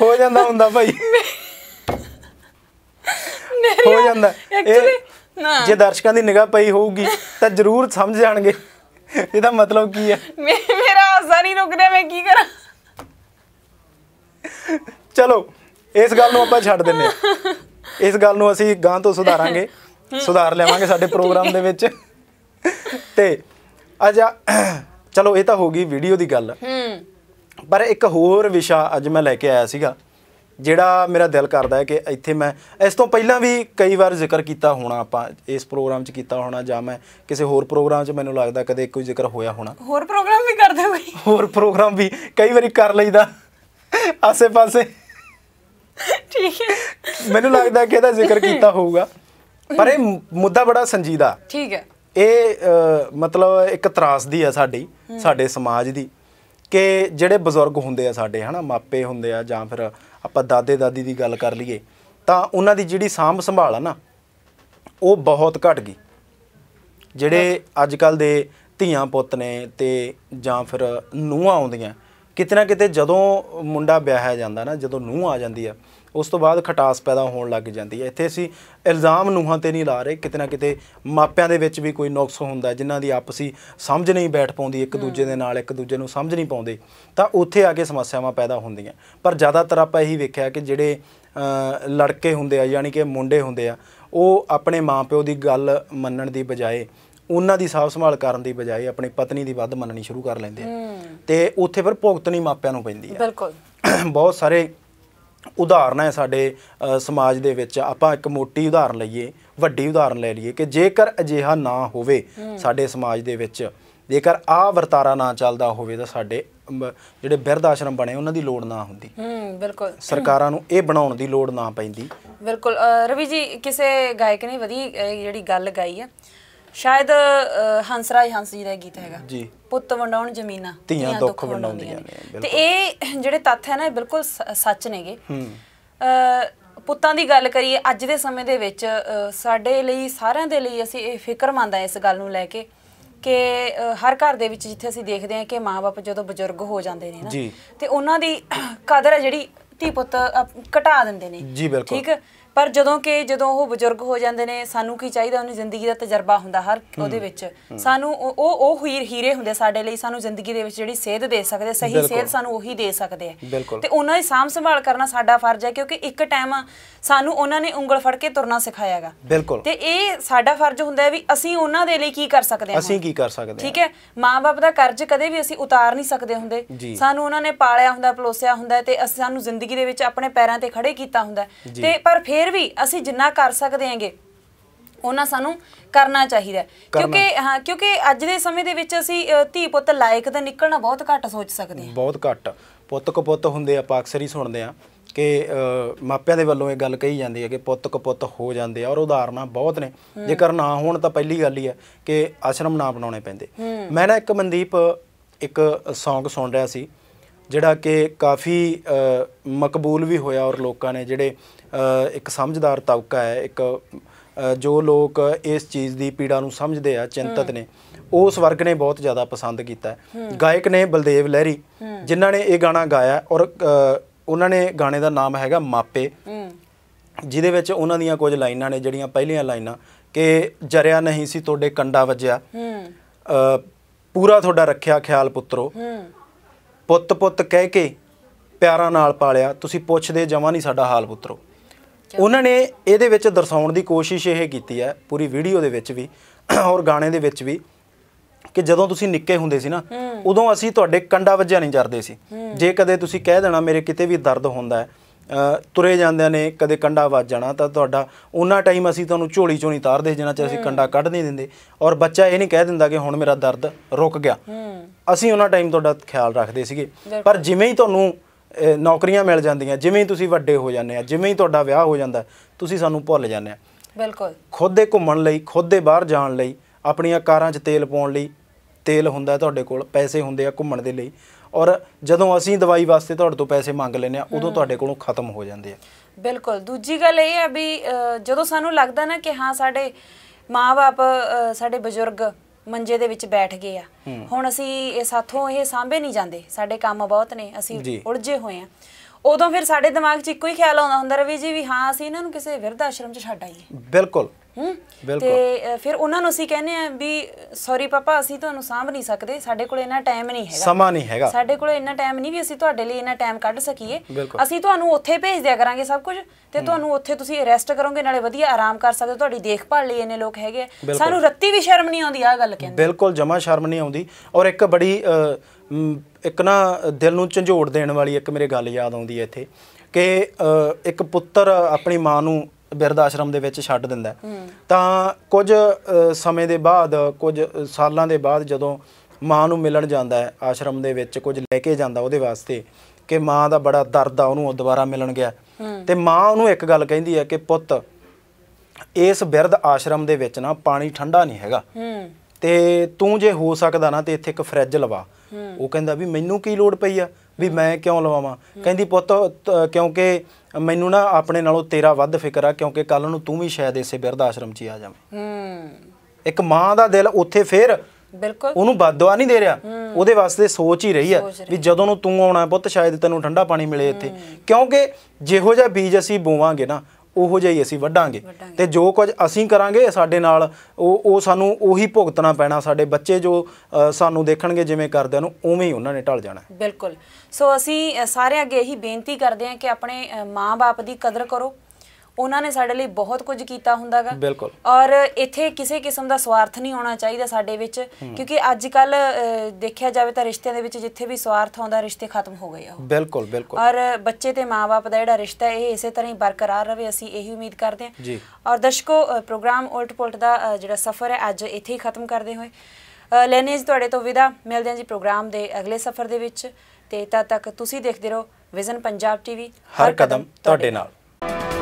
ਹੋ ਜਾਂਦਾ ਹੁੰਦਾ ਭਾਈ ਹੋ ਜਾਂਦਾ ਐਕਚੁਅਲੀ ਨਾ ਜੇ ਦਰਸ਼ਕਾਂ ਦੀ ਨਿਗਾਹ ਪਈ ਹੋਊਗੀ ਤਾਂ ਜ਼ਰੂਰ ਸਮਝ ਜਾਣਗੇ ਇਹਦਾ ਮਤਲਬ ਕੀ ਹੈ ਮੇਰਾ ਹਸਾ ਨਹੀਂ ਰੁਕਦਾ ਮੈਂ ਕੀ ਕਰਾਂ ਚਲੋ ਇਸ ਗੱਲ ਨੂੰ ਆਪਾਂ ਛੱਡ ਦਿੰਨੇ ਆ ਇਸ ਗੱਲ ਨੂੰ ਅਸੀਂ ਗਾਂ ਤੋਂ ਸੁਧਾਰਾਂਗੇ ਸੁਧਾਰ ਲਿਆਵਾਂਗੇ ਸਾਡੇ ਪ੍ਰੋਗਰਾਮ ਦੇ ਵਿੱਚ ਤੇ ਅੱਜ ਚਲੋ ਇਹ ਤਾਂ ਹੋ ਗਈ ਵੀਡੀਓ ਦੀ ਗੱਲ ਹੂੰ ਪਰ ਇੱਕ ਹੋਰ ਵਿਸ਼ਾ ਅੱਜ ਮੈਂ ਲੈ ਕੇ ਆਇਆ ਸੀਗਾ ਜਿਹੜਾ ਮੇਰਾ ਦਿਲ ਕਰਦਾ ਹੈ ਕਿ ਇੱਥੇ ਮੈਂ ਇਸ ਤੋਂ ਪਹਿਲਾਂ ਵੀ ਕਈ ਵਾਰ ਜ਼ਿਕਰ ਕੀਤਾ ਹੋਣਾ ਆਪਾਂ ਇਸ ਪ੍ਰੋਗਰਾਮ 'ਚ ਕੀਤਾ ਹੋਣਾ ਜਾਂ ਮੈਂ ਕਿਸੇ ਹੋਰ ਪ੍ਰੋਗਰਾਮ 'ਚ ਮੈਨੂੰ ਲੱਗਦਾ ਕਦੇ ਕੋਈ ਜ਼ਿਕਰ ਹੋਇਆ ਹੋਣਾ ਹੋਰ ਪ੍ਰੋਗਰਾਮ ਵੀ ਕਰਦੇ ਕੋਈ ਹੋਰ ਪ੍ਰੋਗਰਾਮ ਵੀ ਕਈ ਵਾਰੀ ਕਰ ਲਈਦਾ ਆਸੇ-ਪਾਸੇ ਠੀਕ ਹੈ ਮੈਨੂੰ ਲੱਗਦਾ ਕਿ ਇਹਦਾ ਜ਼ਿਕਰ ਕੀਤਾ ਹੋਊਗਾ ਪਰ ਇਹ ਮੁੱਦਾ ਬੜਾ ਸੰਜੀਦਾ ਠੀਕ ਹੈ ਇਹ ਮਤਲਬ ਇੱਕ ਤਰਾਸਦੀ ਆ ਸਾਡੀ ਸਾਡੇ ਸਮਾਜ ਦੀ ਕਿ ਜਿਹੜੇ ਬਜ਼ੁਰਗ ਹੁੰਦੇ ਆ ਸਾਡੇ ਹਨਾ ਮਾਪੇ ਹੁੰਦੇ ਆ ਜਾਂ ਫਿਰ ਆਪਾਂ ਦਾਦੇ ਦਾਦੀ ਦੀ ਗੱਲ ਕਰ ਲਈਏ ਤਾਂ ਉਹਨਾਂ ਦੀ ਜਿਹੜੀ ਸਾਂਭ ਸੰਭਾਲ ਆ ਨਾ ਉਹ ਬਹੁਤ ਘਟ ਗਈ ਜਿਹੜੇ ਅੱਜ ਕੱਲ ਦੇ ਧੀਆਂ ਪੁੱਤ ਨੇ ਤੇ ਜਾਂ ਫਿਰ ਨੂੰਹਾਂ ਆਉਂਦੀਆਂ ਕਿਤਨਾ ਕਿਤੇ ਜਦੋਂ ਮੁੰਡਾ ਵਿਆਹਿਆ ਜਾਂਦਾ ਨਾ ਜਦੋਂ ਨੂੰਹ ਆ ਜਾਂਦੀ ਆ ਉਸ ਤੋਂ ਬਾਅਦ ਖਟਾਸ ਪੈਦਾ ਹੋਣ ਲੱਗ ਜਾਂਦੀ ਹੈ ਇੱਥੇ ਅਸੀਂ ਇਲਜ਼ਾਮ ਨੂੰਹਾਂ ਤੇ ਨਹੀਂ ਲਾ ਰਹੇ ਕਿਤੇ ਨਾ ਕਿਤੇ ਮਾਪਿਆਂ ਦੇ ਵਿੱਚ ਵੀ ਕੋਈ ਨੁਕਸ ਹੁੰਦਾ ਜਿਨ੍ਹਾਂ ਦੀ ਆਪਸੀ ਸਮਝ ਨਹੀਂ ਬੈਠ ਪਾਉਂਦੀ ਇੱਕ ਦੂਜੇ ਦੇ ਨਾਲ ਇੱਕ ਦੂਜੇ ਨੂੰ ਸਮਝ ਨਹੀਂ ਪਾਉਂਦੇ ਤਾਂ ਉੱਥੇ ਆ ਕੇ ਸਮੱਸਿਆਵਾਂ ਪੈਦਾ ਹੁੰਦੀਆਂ ਪਰ ਜ਼ਿਆਦਾਤਰ ਆਪਾਂ ਇਹੀ ਵੇਖਿਆ ਕਿ ਜਿਹੜੇ ਲੜਕੇ ਹੁੰਦੇ ਆ ਯਾਨੀ ਕਿ ਮੁੰਡੇ ਹੁੰਦੇ ਆ ਉਹ ਆਪਣੇ ਮਾਪਿਓ ਦੀ ਗੱਲ ਮੰਨਣ ਦੀ ਬਜਾਏ ਉਹਨਾਂ ਦੀ ਸਾਫ ਸੰਭਾਲ ਕਰਨ ਦੀ ਬਜਾਏ ਆਪਣੀ ਪਤਨੀ ਦੀ ਵੱਧ ਮੰਨਣੀ ਸ਼ੁਰੂ ਕਰ ਲੈਂਦੇ ਆ ਤੇ ਉੱਥੇ ਫਿਰ ਭੁਗਤਣੀ ਮਾਪਿਆਂ ਨੂੰ ਪੈਂਦੀ ਆ ਬਿਲਕੁਲ ਬਹੁਤ ਸਾਰੇ ਉਦਾਹਰਨ ਹੈ ਸਾਡੇ ਸਮਾਜ ਦੇ ਵਿੱਚ ਆਪਾਂ ਇੱਕ ਮੋਟੀ ਉਦਾਹਰਨ ਲਈਏ ਵੱਡੀ ਉਦਾਹਰਨ ਲੈ ਲਈਏ ਕਿ ਜੇਕਰ ਅਜਿਹਾ ਨਾ ਹੋਵੇ ਸਾਡੇ ਸਮਾਜ ਦੇ ਵਿੱਚ ਜੇਕਰ ਆ ਵਰਤਾਰਾ ਨਾ ਚੱਲਦਾ ਹੋਵੇ ਤਾਂ ਸਾਡੇ ਜਿਹੜੇ ਬਿਰਧ ਆਸ਼ਰਮ ਬਣੇ ਉਹਨਾਂ ਦੀ ਲੋੜ ਨਾ ਹੁੰਦੀ ਹੂੰ ਬਿਲਕੁਲ ਸਰਕਾਰਾਂ ਨੂੰ ਇਹ ਬਣਾਉਣ ਦੀ ਲੋੜ ਨਾ ਪੈਂਦੀ ਬਿਲਕੁਲ ਰਵੀ ਜੀ ਕਿਸੇ ਗਾਇਕ ਨੇ ਵਧੀ ਜਿਹੜੀ ਗੱਲ ਗਾਈ ਆ ਸ਼ਾਇਦ ਹੰਸਰਾਜ ਹੰਸ ਜੀ ਦਾ ਗੀਤ ਹੈਗਾ ਜੀ ਪੁੱਤ ਵੰਡਾਉਣ ਜ਼ਮੀਨਾ ਧੀਆਂ ਦੁੱਖ ਵੰਡਾਉਂਦੀਆਂ ਨੇ ਤੇ ਇਹ ਜਿਹੜੇ ਤੱਥ ਹੈ ਨਾ ਇਹ ਬਿਲਕੁਲ ਸੱਚ ਨੇਗੇ ਹੂੰ ਪੁੱਤਾਂ ਦੀ ਗੱਲ ਕਰੀਏ ਅੱਜ ਦੇ ਸਮੇਂ ਦੇ ਵਿੱਚ ਸਾਡੇ ਲਈ ਸਾਰਿਆਂ ਦੇ ਲਈ ਅਸੀਂ ਇਹ ਫਿਕਰਮੰਦ ਆ ਇਸ ਗੱਲ ਨੂੰ ਲੈ ਕੇ ਕਿ ਹਰ ਘਰ ਦੇ ਵਿੱਚ ਜਿੱਥੇ ਅਸੀਂ ਦੇਖਦੇ ਹਾਂ ਕਿ ਮਾਪੇ ਜਦੋਂ ਬਜ਼ੁਰਗ ਹੋ ਜਾਂਦੇ ਨੇ ਨਾ ਤੇ ਉਹਨਾਂ ਦੀ ਕਦਰ ਹੈ ਜਿਹੜੀ ਧੀ ਪੁੱਤ ਘਟਾ ਦਿੰਦੇ ਨੇ ਜੀ ਬਿਲਕੁਲ ਠੀਕ ਪਰ ਜਦੋਂ ਕਿ ਜਦੋਂ ਉਹ ਬਜ਼ੁਰਗ ਹੋ ਜਾਂਦੇ ਨੇ ਸਾਨੂੰ ਕੀ ਚਾਹੀਦਾ ਉਹਨੂੰ ਜ਼ਿੰਦਗੀ ਦਾ ਤਜਰਬਾ ਹੁੰਦਾ ਹਰ ਉਹਦੇ ਵਿੱਚ ਸਾਨੂੰ ਉਹ ਉਹ ਹੀਰ ਹੀਰੇ ਹੁੰਦੇ ਸਾਡੇ ਲਈ ਸਾਨੂੰ ਜ਼ਿੰਦਗੀ ਦੇ ਵਿੱਚ ਜਿਹੜੀ ਸੇਧ ਦੇ ਸਕਦੇ ਸਹੀ ਸੇਧ ਸਾਨੂੰ ਉਹੀ ਦੇ ਸਕਦੇ ਆ ਤੇ ਉਹਨਾਂ ਦੀ ਸਾਂਭ ਸੰਭਾਲ ਕਰਨਾ ਸਾਡਾ ਫਰਜ਼ ਹੈ ਕਿਉਂਕਿ ਇੱਕ ਟਾਈਮ ਸਾਨੂੰ ਉਹਨਾਂ ਨੇ ਉਂਗਲ ਫੜ ਕੇ ਤੁਰਨਾ ਸਿਖਾਇਆਗਾ ਬਿਲਕੁਲ ਤੇ ਇਹ ਸਾਡਾ ਫਰਜ਼ ਹੁੰਦਾ ਹੈ ਵੀ ਅਸੀਂ ਉਹਨਾਂ ਦੇ ਲਈ ਕੀ ਕਰ ਸਕਦੇ ਹਾਂ ਅਸੀਂ ਕੀ ਕਰ ਸਕਦੇ ਹਾਂ ਠੀਕ ਹੈ ਮਾਪੇ ਦਾ ਕਰਜ਼ ਕਦੇ ਵੀ ਅਸੀਂ ਉਤਾਰ ਨਹੀਂ ਸਕਦੇ ਹੁੰਦੇ ਸਾਨੂੰ ਉਹਨਾਂ ਨੇ ਪਾਲਿਆ ਹੁੰਦਾ ਪਲੋਸਿਆ ਹੁੰਦਾ ਤੇ ਅਸੀਂ ਸਾਨੂੰ ਜ਼ਿੰਦਗੀ ਦੇ ਵਿੱਚ ਆਪਣੇ ਪੈਰਾਂ ਤੇ ਖੜੇ ਕੀਤਾ ਹੁੰਦਾ ਤੇ ਪਰ ਫਿਰ ਫਿਰ ਵੀ ਅਸੀਂ ਜਿੰਨਾ ਕਰ ਸਕਦੇ ਹਾਂਗੇ ਉਹਨਾਂ ਸਾਨੂੰ ਕਰਨਾ ਚਾਹੀਦਾ ਕਿਉਂਕਿ ਹਾਂ ਕਿਉਂਕਿ ਅੱਜ ਦੇ ਸਮੇਂ ਦੇ ਵਿੱਚ ਅਸੀਂ ਧੀ ਪੁੱਤ ਲਾਇਕ ਦਾ ਨਿਕਲਣਾ ਬਹੁਤ ਘੱਟ ਸੋਚ ਸਕਦੇ ਹਾਂ ਬਹੁਤ ਘੱਟ ਪੁੱਤ ਪੁੱਤ ਹੁੰਦੇ ਆਪਾਂ ਅਕਸਰ ਹੀ ਸੁਣਦੇ ਆ ਕਿ ਮਾਪਿਆਂ ਦੇ ਵੱਲੋਂ ਇਹ ਗੱਲ ਕਹੀ ਜਾਂਦੀ ਹੈ ਕਿ ਪੁੱਤ ਪੁੱਤ ਹੋ ਜਾਂਦੇ ਆ ਔਰ ਉਦਾਹਰਨਾਂ ਬਹੁਤ ਨੇ ਜੇਕਰ ਨਾ ਹੋਣ ਤਾਂ ਪਹਿਲੀ ਗੱਲ ਹੀ ਹੈ ਕਿ ਆਸ਼ਰਮ ਨਾ ਬਣਾਉਣੇ ਪੈਂਦੇ ਮੈਂ ਨਾ ਇੱਕ ਮਨਦੀਪ ਇੱਕ ਸੌਂਗ ਸੁਣ ਰਿਹਾ ਸੀ ਜਿਹੜਾ ਕਿ ਕਾਫੀ ਮਕਬੂਲ ਵੀ ਹੋਇਆ ਔਰ ਲੋਕਾਂ ਨੇ ਜਿਹੜੇ ਇੱਕ ਸਮਝਦਾਰ ਤਵਕਾ ਹੈ ਇੱਕ ਜੋ ਲੋਕ ਇਸ ਚੀਜ਼ ਦੀ ਪੀੜਾ ਨੂੰ ਸਮਝਦੇ ਆ ਚਿੰਤਤ ਨੇ ਉਸ ਵਰਗ ਨੇ ਬਹੁਤ ਜ਼ਿਆਦਾ ਪਸੰਦ ਕੀਤਾ ਗਾਇਕ ਨੇ ਬਲਦੇਵ ਲਹਿਰੀ ਜਿਨ੍ਹਾਂ ਨੇ ਇਹ ਗਾਣਾ ਗਾਇਆ ਔਰ ਉਹਨਾਂ ਨੇ ਗਾਣੇ ਦਾ ਨਾਮ ਹੈਗਾ ਮਾਪੇ ਜਿਹਦੇ ਵਿੱਚ ਉਹਨਾਂ ਦੀਆਂ ਕੁਝ ਲਾਈਨਾਂ ਨੇ ਜਿਹੜੀਆਂ ਪਹਿਲੀਆਂ ਲਾਈਨਾਂ ਕਿ ਜਰਿਆ ਨਹੀਂ ਸੀ ਤੁਹਾਡੇ ਕੰਡਾ ਵੱਜਿਆ ਪੂਰਾ ਤੁਹਾਡਾ ਰੱਖਿਆ ਖਿਆਲ ਪੁੱਤਰੋ ਪੁੱਤ ਪੁੱਤ ਕਹਿ ਕੇ ਪਿਆਰਾਂ ਨਾਲ ਪਾਲਿਆ ਤੁਸੀਂ ਪੁੱਛਦੇ ਜਮਾ ਨਹੀਂ ਸਾਡਾ ਹਾਲ ਪੁੱਤਰੋ ਉਹਨਾਂ ਨੇ ਇਹਦੇ ਵਿੱਚ ਦਰਸਾਉਣ ਦੀ ਕੋਸ਼ਿਸ਼ ਇਹ ਕੀਤੀ ਹੈ ਪੂਰੀ ਵੀਡੀਓ ਦੇ ਵਿੱਚ ਵੀ ਔਰ ਗਾਣੇ ਦੇ ਵਿੱਚ ਵੀ ਕਿ ਜਦੋਂ ਤੁਸੀਂ ਨਿੱਕੇ ਹੁੰਦੇ ਸੀ ਨਾ ਉਦੋਂ ਅਸੀਂ ਤੁਹਾਡੇ ਕੰਡਾ ਵੱਜਿਆ ਨਹੀਂ ਜਰਦੇ ਸੀ ਜੇ ਕਦੇ ਤੁਸੀਂ ਕਹਿ ਦੇਣਾ ਮੇਰੇ ਕਿਤੇ ਵੀ ਦਰਦ ਹੁੰਦਾ ਹੈ ਤੁਰੇ ਜਾਂਦੇ ਨੇ ਕਦੇ ਕੰਡਾ ਵੱਜ ਜਾਣਾ ਤਾਂ ਤੁਹਾਡਾ ਉਹਨਾਂ ਟਾਈਮ ਅਸੀਂ ਤੁਹਾਨੂੰ ਝੋਲੀ ਚੋਣੀ ਤਾਰ ਦੇ ਜਿੰਨਾ ਚਿਰ ਅਸੀਂ ਕੰਡਾ ਕੱਢ ਨਹੀਂ ਦਿੰਦੇ ਔਰ ਬੱਚਾ ਇਹ ਨਹੀਂ ਕਹਿ ਦਿੰਦਾ ਕਿ ਹੁਣ ਮੇਰਾ ਦਰਦ ਰੁਕ ਗਿਆ ਅਸੀਂ ਉਹਨਾਂ ਟਾਈਮ ਤੁਹਾਡਾ ਖਿਆਲ ਰੱਖਦੇ ਸੀਗੇ ਪਰ ਜਿਵੇਂ ਹੀ ਤੁਹਾਨੂੰ ਨੌਕਰੀਆਂ ਮਿਲ ਜਾਂਦੀਆਂ ਜਿਵੇਂ ਹੀ ਤੁਸੀਂ ਵੱਡੇ ਹੋ ਜਾਂਦੇ ਆ ਜਿਵੇਂ ਹੀ ਤੁਹਾਡਾ ਵਿਆਹ ਹੋ ਜਾਂਦਾ ਤੁਸੀਂ ਸਾਨੂੰ ਭੁੱਲ ਜਾਂਦੇ ਆ ਬਿਲਕੁਲ ਖੁਦ ਦੇ ਘੁੰਮਣ ਲਈ ਖੁਦ ਦੇ ਬਾਹਰ ਜਾਣ ਲਈ ਆਪਣੀਆਂ ਕਾਰਾਂ 'ਚ ਤੇਲ ਪਾਉਣ ਲਈ ਤੇਲ ਹੁੰਦਾ ਤੁਹਾਡੇ ਕੋਲ ਪੈਸੇ ਹੁੰਦੇ ਆ ਘੁੰਮਣ ਦੇ ਲਈ ਔਰ ਜਦੋਂ ਅਸੀਂ ਦਵਾਈ ਵਾਸਤੇ ਤੁਹਾਡੇ ਤੋਂ ਪੈਸੇ ਮੰਗ ਲੈਨੇ ਆ ਉਦੋਂ ਤੁਹਾਡੇ ਕੋਲੋਂ ਖਤਮ ਹੋ ਜਾਂਦੇ ਆ ਬਿਲਕੁਲ ਦੂਜੀ ਗੱਲ ਇਹ ਆ ਵੀ ਜਦੋਂ ਸਾਨੂੰ ਲੱਗਦਾ ਨਾ ਕਿ ਹਾਂ ਸਾਡੇ ਮਾਪੇ ਸਾਡੇ ਬਜ਼ੁਰਗ ਮੰਜੇ ਦੇ ਵਿੱਚ ਬੈਠ ਗਏ ਆ ਹੁਣ ਅਸੀਂ ਇਹ ਸਾਥੋਂ ਇਹ ਸਾਹਮਣੇ ਨਹੀਂ ਜਾਂਦੇ ਸਾਡੇ ਕੰਮ ਬਹੁਤ ਨੇ ਅਸੀਂ ਉਲਝੇ ਹੋਏ ਆ ਉਦੋਂ ਫਿਰ ਸਾਡੇ ਦਿਮਾਗ 'ਚ ਇੱਕੋ ਹੀ ਖਿਆਲ ਆਉਂਦਾ ਹੁੰਦਾ ਰਵੀ ਜੀ ਵੀ ਹਾਂ ਅਸੀਂ ਇਹਨਾਂ ਨੂੰ ਕਿਸੇ ਵਿਰਧ ਆਸ਼ਰਮ 'ਚ ਛੱਡ ਆਈਏ ਬਿਲਕੁਲ ਬਿਲਕੁਲ ਤੇ ਫਿਰ ਉਹਨਾਂ ਨੂੰ ਅਸੀਂ ਕਹਿੰਦੇ ਆ ਵੀ ਸੌਰੀ ਪਾਪਾ ਅਸੀਂ ਤੁਹਾਨੂੰ ਸਾਂਭ ਨਹੀਂ ਸਕਦੇ ਸਾਡੇ ਕੋਲ ਇੰਨਾ ਟਾਈਮ ਨਹੀਂ ਹੈਗਾ ਸਮਾਂ ਨਹੀਂ ਹੈਗਾ ਸਾਡੇ ਕੋਲ ਇੰਨਾ ਟਾਈਮ ਨਹੀਂ ਵੀ ਅਸੀਂ ਤੁਹਾਡੇ ਲਈ ਇੰਨਾ ਟਾਈਮ ਕੱਢ ਸਕੀਏ ਅਸੀਂ ਤੁਹਾਨੂੰ ਉੱਥੇ ਭੇਜ ਦਿਆ ਕਰਾਂਗੇ ਸਭ ਕੁਝ ਤੇ ਤੁਹਾਨੂੰ ਉੱਥੇ ਤੁਸੀਂ ਅਰੈਸਟ ਕਰੋਗੇ ਨਾਲੇ ਵਧੀਆ ਆਰਾਮ ਕਰ ਸਕਦੇ ਤੁਹਾਡੀ ਦੇਖਭਾਲ ਲਈ ਇੰਨੇ ਲੋਕ ਹੈਗੇ ਸਾਨੂੰ ਰੱਤੀ ਵੀ ਸ਼ਰਮ ਨਹੀਂ ਆਉਂਦੀ ਆ ਗੱਲ ਕਹਿੰਦੇ ਬਿਲਕੁਲ ਜਮਾ ਸ਼ਰਮ ਨਹੀਂ ਆਉਂਦੀ ਔਰ ਇੱਕ ਬੜੀ ਇੱਕ ਨਾ ਦਿਲ ਨੂੰ ਝੰਜੋੜ ਦੇਣ ਵਾਲੀ ਇੱਕ ਮੇਰੇ ਗੱਲ ਯਾਦ ਆਉਂਦੀ ਹੈ ਇੱਥੇ ਕਿ ਇੱਕ ਪੁੱਤਰ ਆਪਣੀ ਮਾਂ ਨੂੰ ਬਿਰਧ ਆਸ਼ਰਮ ਦੇ ਵਿੱਚ ਛੱਡ ਦਿੰਦਾ ਤਾਂ ਕੁਝ ਸਮੇਂ ਦੇ ਬਾਅਦ ਕੁਝ ਸਾਲਾਂ ਦੇ ਬਾਅਦ ਜਦੋਂ ਮਾਂ ਨੂੰ ਮਿਲਣ ਜਾਂਦਾ ਹੈ ਆਸ਼ਰਮ ਦੇ ਵਿੱਚ ਕੁਝ ਲੈ ਕੇ ਜਾਂਦਾ ਉਹਦੇ ਵਾਸਤੇ ਕਿ ਮਾਂ ਦਾ ਬੜਾ ਦਰਦ ਆ ਉਹਨੂੰ ਦੁਬਾਰਾ ਮਿਲਣ ਗਿਆ ਤੇ ਮਾਂ ਉਹਨੂੰ ਇੱਕ ਗੱਲ ਕਹਿੰਦੀ ਹੈ ਕਿ ਪੁੱਤ ਇਸ ਬਿਰਧ ਆਸ਼ਰਮ ਦੇ ਵਿੱਚ ਨਾ ਪਾਣੀ ਠੰਡਾ ਨਹੀਂ ਹੈਗਾ ਤੇ ਤੂੰ ਜੇ ਹੋ ਸਕਦਾ ਨਾ ਤੇ ਇੱਥੇ ਇੱਕ ਫ੍ਰਿਜ ਲਵਾ ਉਹ ਕਹਿੰਦਾ ਵੀ ਮੈਨੂੰ ਕੀ ਲੋੜ ਪਈ ਆ ਵੀ ਮੈਂ ਕਿਉਂ ਲਵਾਵਾਂ ਕਹਿੰਦੀ ਪੁੱਤ ਕਿਉਂਕਿ ਮੈਨੂੰ ਨਾ ਆਪਣੇ ਨਾਲੋਂ ਤੇਰਾ ਵੱਧ ਫਿਕਰ ਆ ਕਿਉਂਕਿ ਕੱਲ ਨੂੰ ਤੂੰ ਵੀ ਸ਼ਾਇਦ ਇਸੇ ਬਿਰਧ ਆਸ਼ਰਮ 'ਚ ਆ ਜਾਵੇਂ ਇੱਕ ਮਾਂ ਦਾ ਦਿਲ ਉੱਥੇ ਫੇਰ ਬਿਲਕੁਲ ਉਹਨੂੰ ਬਦਦੁਆ ਨਹੀਂ ਦੇ ਰਿਹਾ ਉਹਦੇ ਵਾਸਤੇ ਸੋਚ ਹੀ ਰਹੀ ਆ ਵੀ ਜਦੋਂ ਨੂੰ ਤੂੰ ਆਉਣਾ ਪੁੱਤ ਸ਼ਾਇਦ ਤੈਨੂੰ ਠੰਡਾ ਪਾਣੀ ਮਿਲੇ ਇੱਥੇ ਕਿਉਂਕਿ ਜਿਹੋ ਜਿਹਾ ਬੀਜ ਅਸੀਂ ਬੋਵਾਂਗੇ ਨਾ ਉਹੋ ਜਿਹਾ ਹੀ ਅਸੀਂ ਵੱਢਾਂਗੇ ਤੇ ਜੋ ਕੁਝ ਅਸੀਂ ਕਰਾਂਗੇ ਸਾਡੇ ਨਾਲ ਉਹ ਉਹ ਸਾਨੂੰ ਉਹੀ ਭੁਗਤਣਾ ਪੈਣਾ ਸਾਡੇ ਬੱਚੇ ਜੋ ਸਾਨੂੰ ਦੇਖਣਗੇ ਜਿਵੇਂ ਕਰਦਿਆਂ ਨੂੰ ਉਵੇਂ ਹੀ ਉਹਨਾਂ ਨੇ ਢਲ ਜਾਣਾ ਬਿਲਕੁਲ ਸੋ ਅਸੀਂ ਸਾਰੇ ਅੱਗੇ ਇਹੀ ਬੇਨਤੀ ਕਰਦੇ ਹਾਂ ਕਿ ਆਪਣੇ ਮਾਪੇ ਦੀ ਕਦਰ ਕਰੋ ਉਹਨਾਂ ਨੇ ਸਾਡੇ ਲਈ ਬਹੁਤ ਕੁਝ ਕੀਤਾ ਹੁੰਦਾਗਾ ਬਿਲਕੁਲ ਔਰ ਇੱਥੇ ਕਿਸੇ ਕਿਸਮ ਦਾ ਸਵਾਰਥ ਨਹੀਂ ਹੋਣਾ ਚਾਹੀਦਾ ਸਾਡੇ ਵਿੱਚ ਕਿਉਂਕਿ ਅੱਜ ਕੱਲ ਦੇਖਿਆ ਜਾਵੇ ਤਾਂ ਰਿਸ਼ਤਿਆਂ ਦੇ ਵਿੱਚ ਜਿੱਥੇ ਵੀ ਸਵਾਰਥ ਆਉਂਦਾ ਰਿਸ਼ਤੇ ਖਤਮ ਹੋ ਗਏ ਆ ਬਿਲਕੁਲ ਬਿਲਕੁਲ ਔਰ ਬੱਚੇ ਤੇ ਮਾਪੇ ਦਾ ਜਿਹੜਾ ਰਿਸ਼ਤਾ ਇਹ ਇਸੇ ਤਰ੍ਹਾਂ ਹੀ ਬਰਕਰਾਰ ਰਵੇ ਅਸੀਂ ਇਹੀ ਉਮੀਦ ਕਰਦੇ ਹਾਂ ਜੀ ਔਰ ਦਰਸ਼ਕੋ ਪ੍ਰੋਗਰਾਮ ਉਲਟ ਪੁਲਟ ਦਾ ਜਿਹੜਾ ਸਫ਼ਰ ਹੈ ਅੱਜ ਇੱਥੇ ਹੀ ਖਤਮ ਕਰਦੇ ਹੋਏ ਲੈਨੇਜ ਜੀ ਤੁਹਾਡੇ ਤੋਂ ਵਿਦਾ ਮਿਲਦੇ ਹਾਂ ਜੀ ਪ੍ਰੋਗਰਾਮ ਦੇ ਅਗਲੇ ਸਫ਼ਰ ਦੇ ਵਿੱਚ ਤੇ ਤਦ ਤੱਕ ਤੁਸੀਂ ਦੇਖਦੇ ਰਹੋ ਵਿਜ਼ਨ ਪੰਜਾਬ ਟੀਵੀ ਹਰ ਕਦਮ ਤੁਹਾਡੇ ਨਾਲ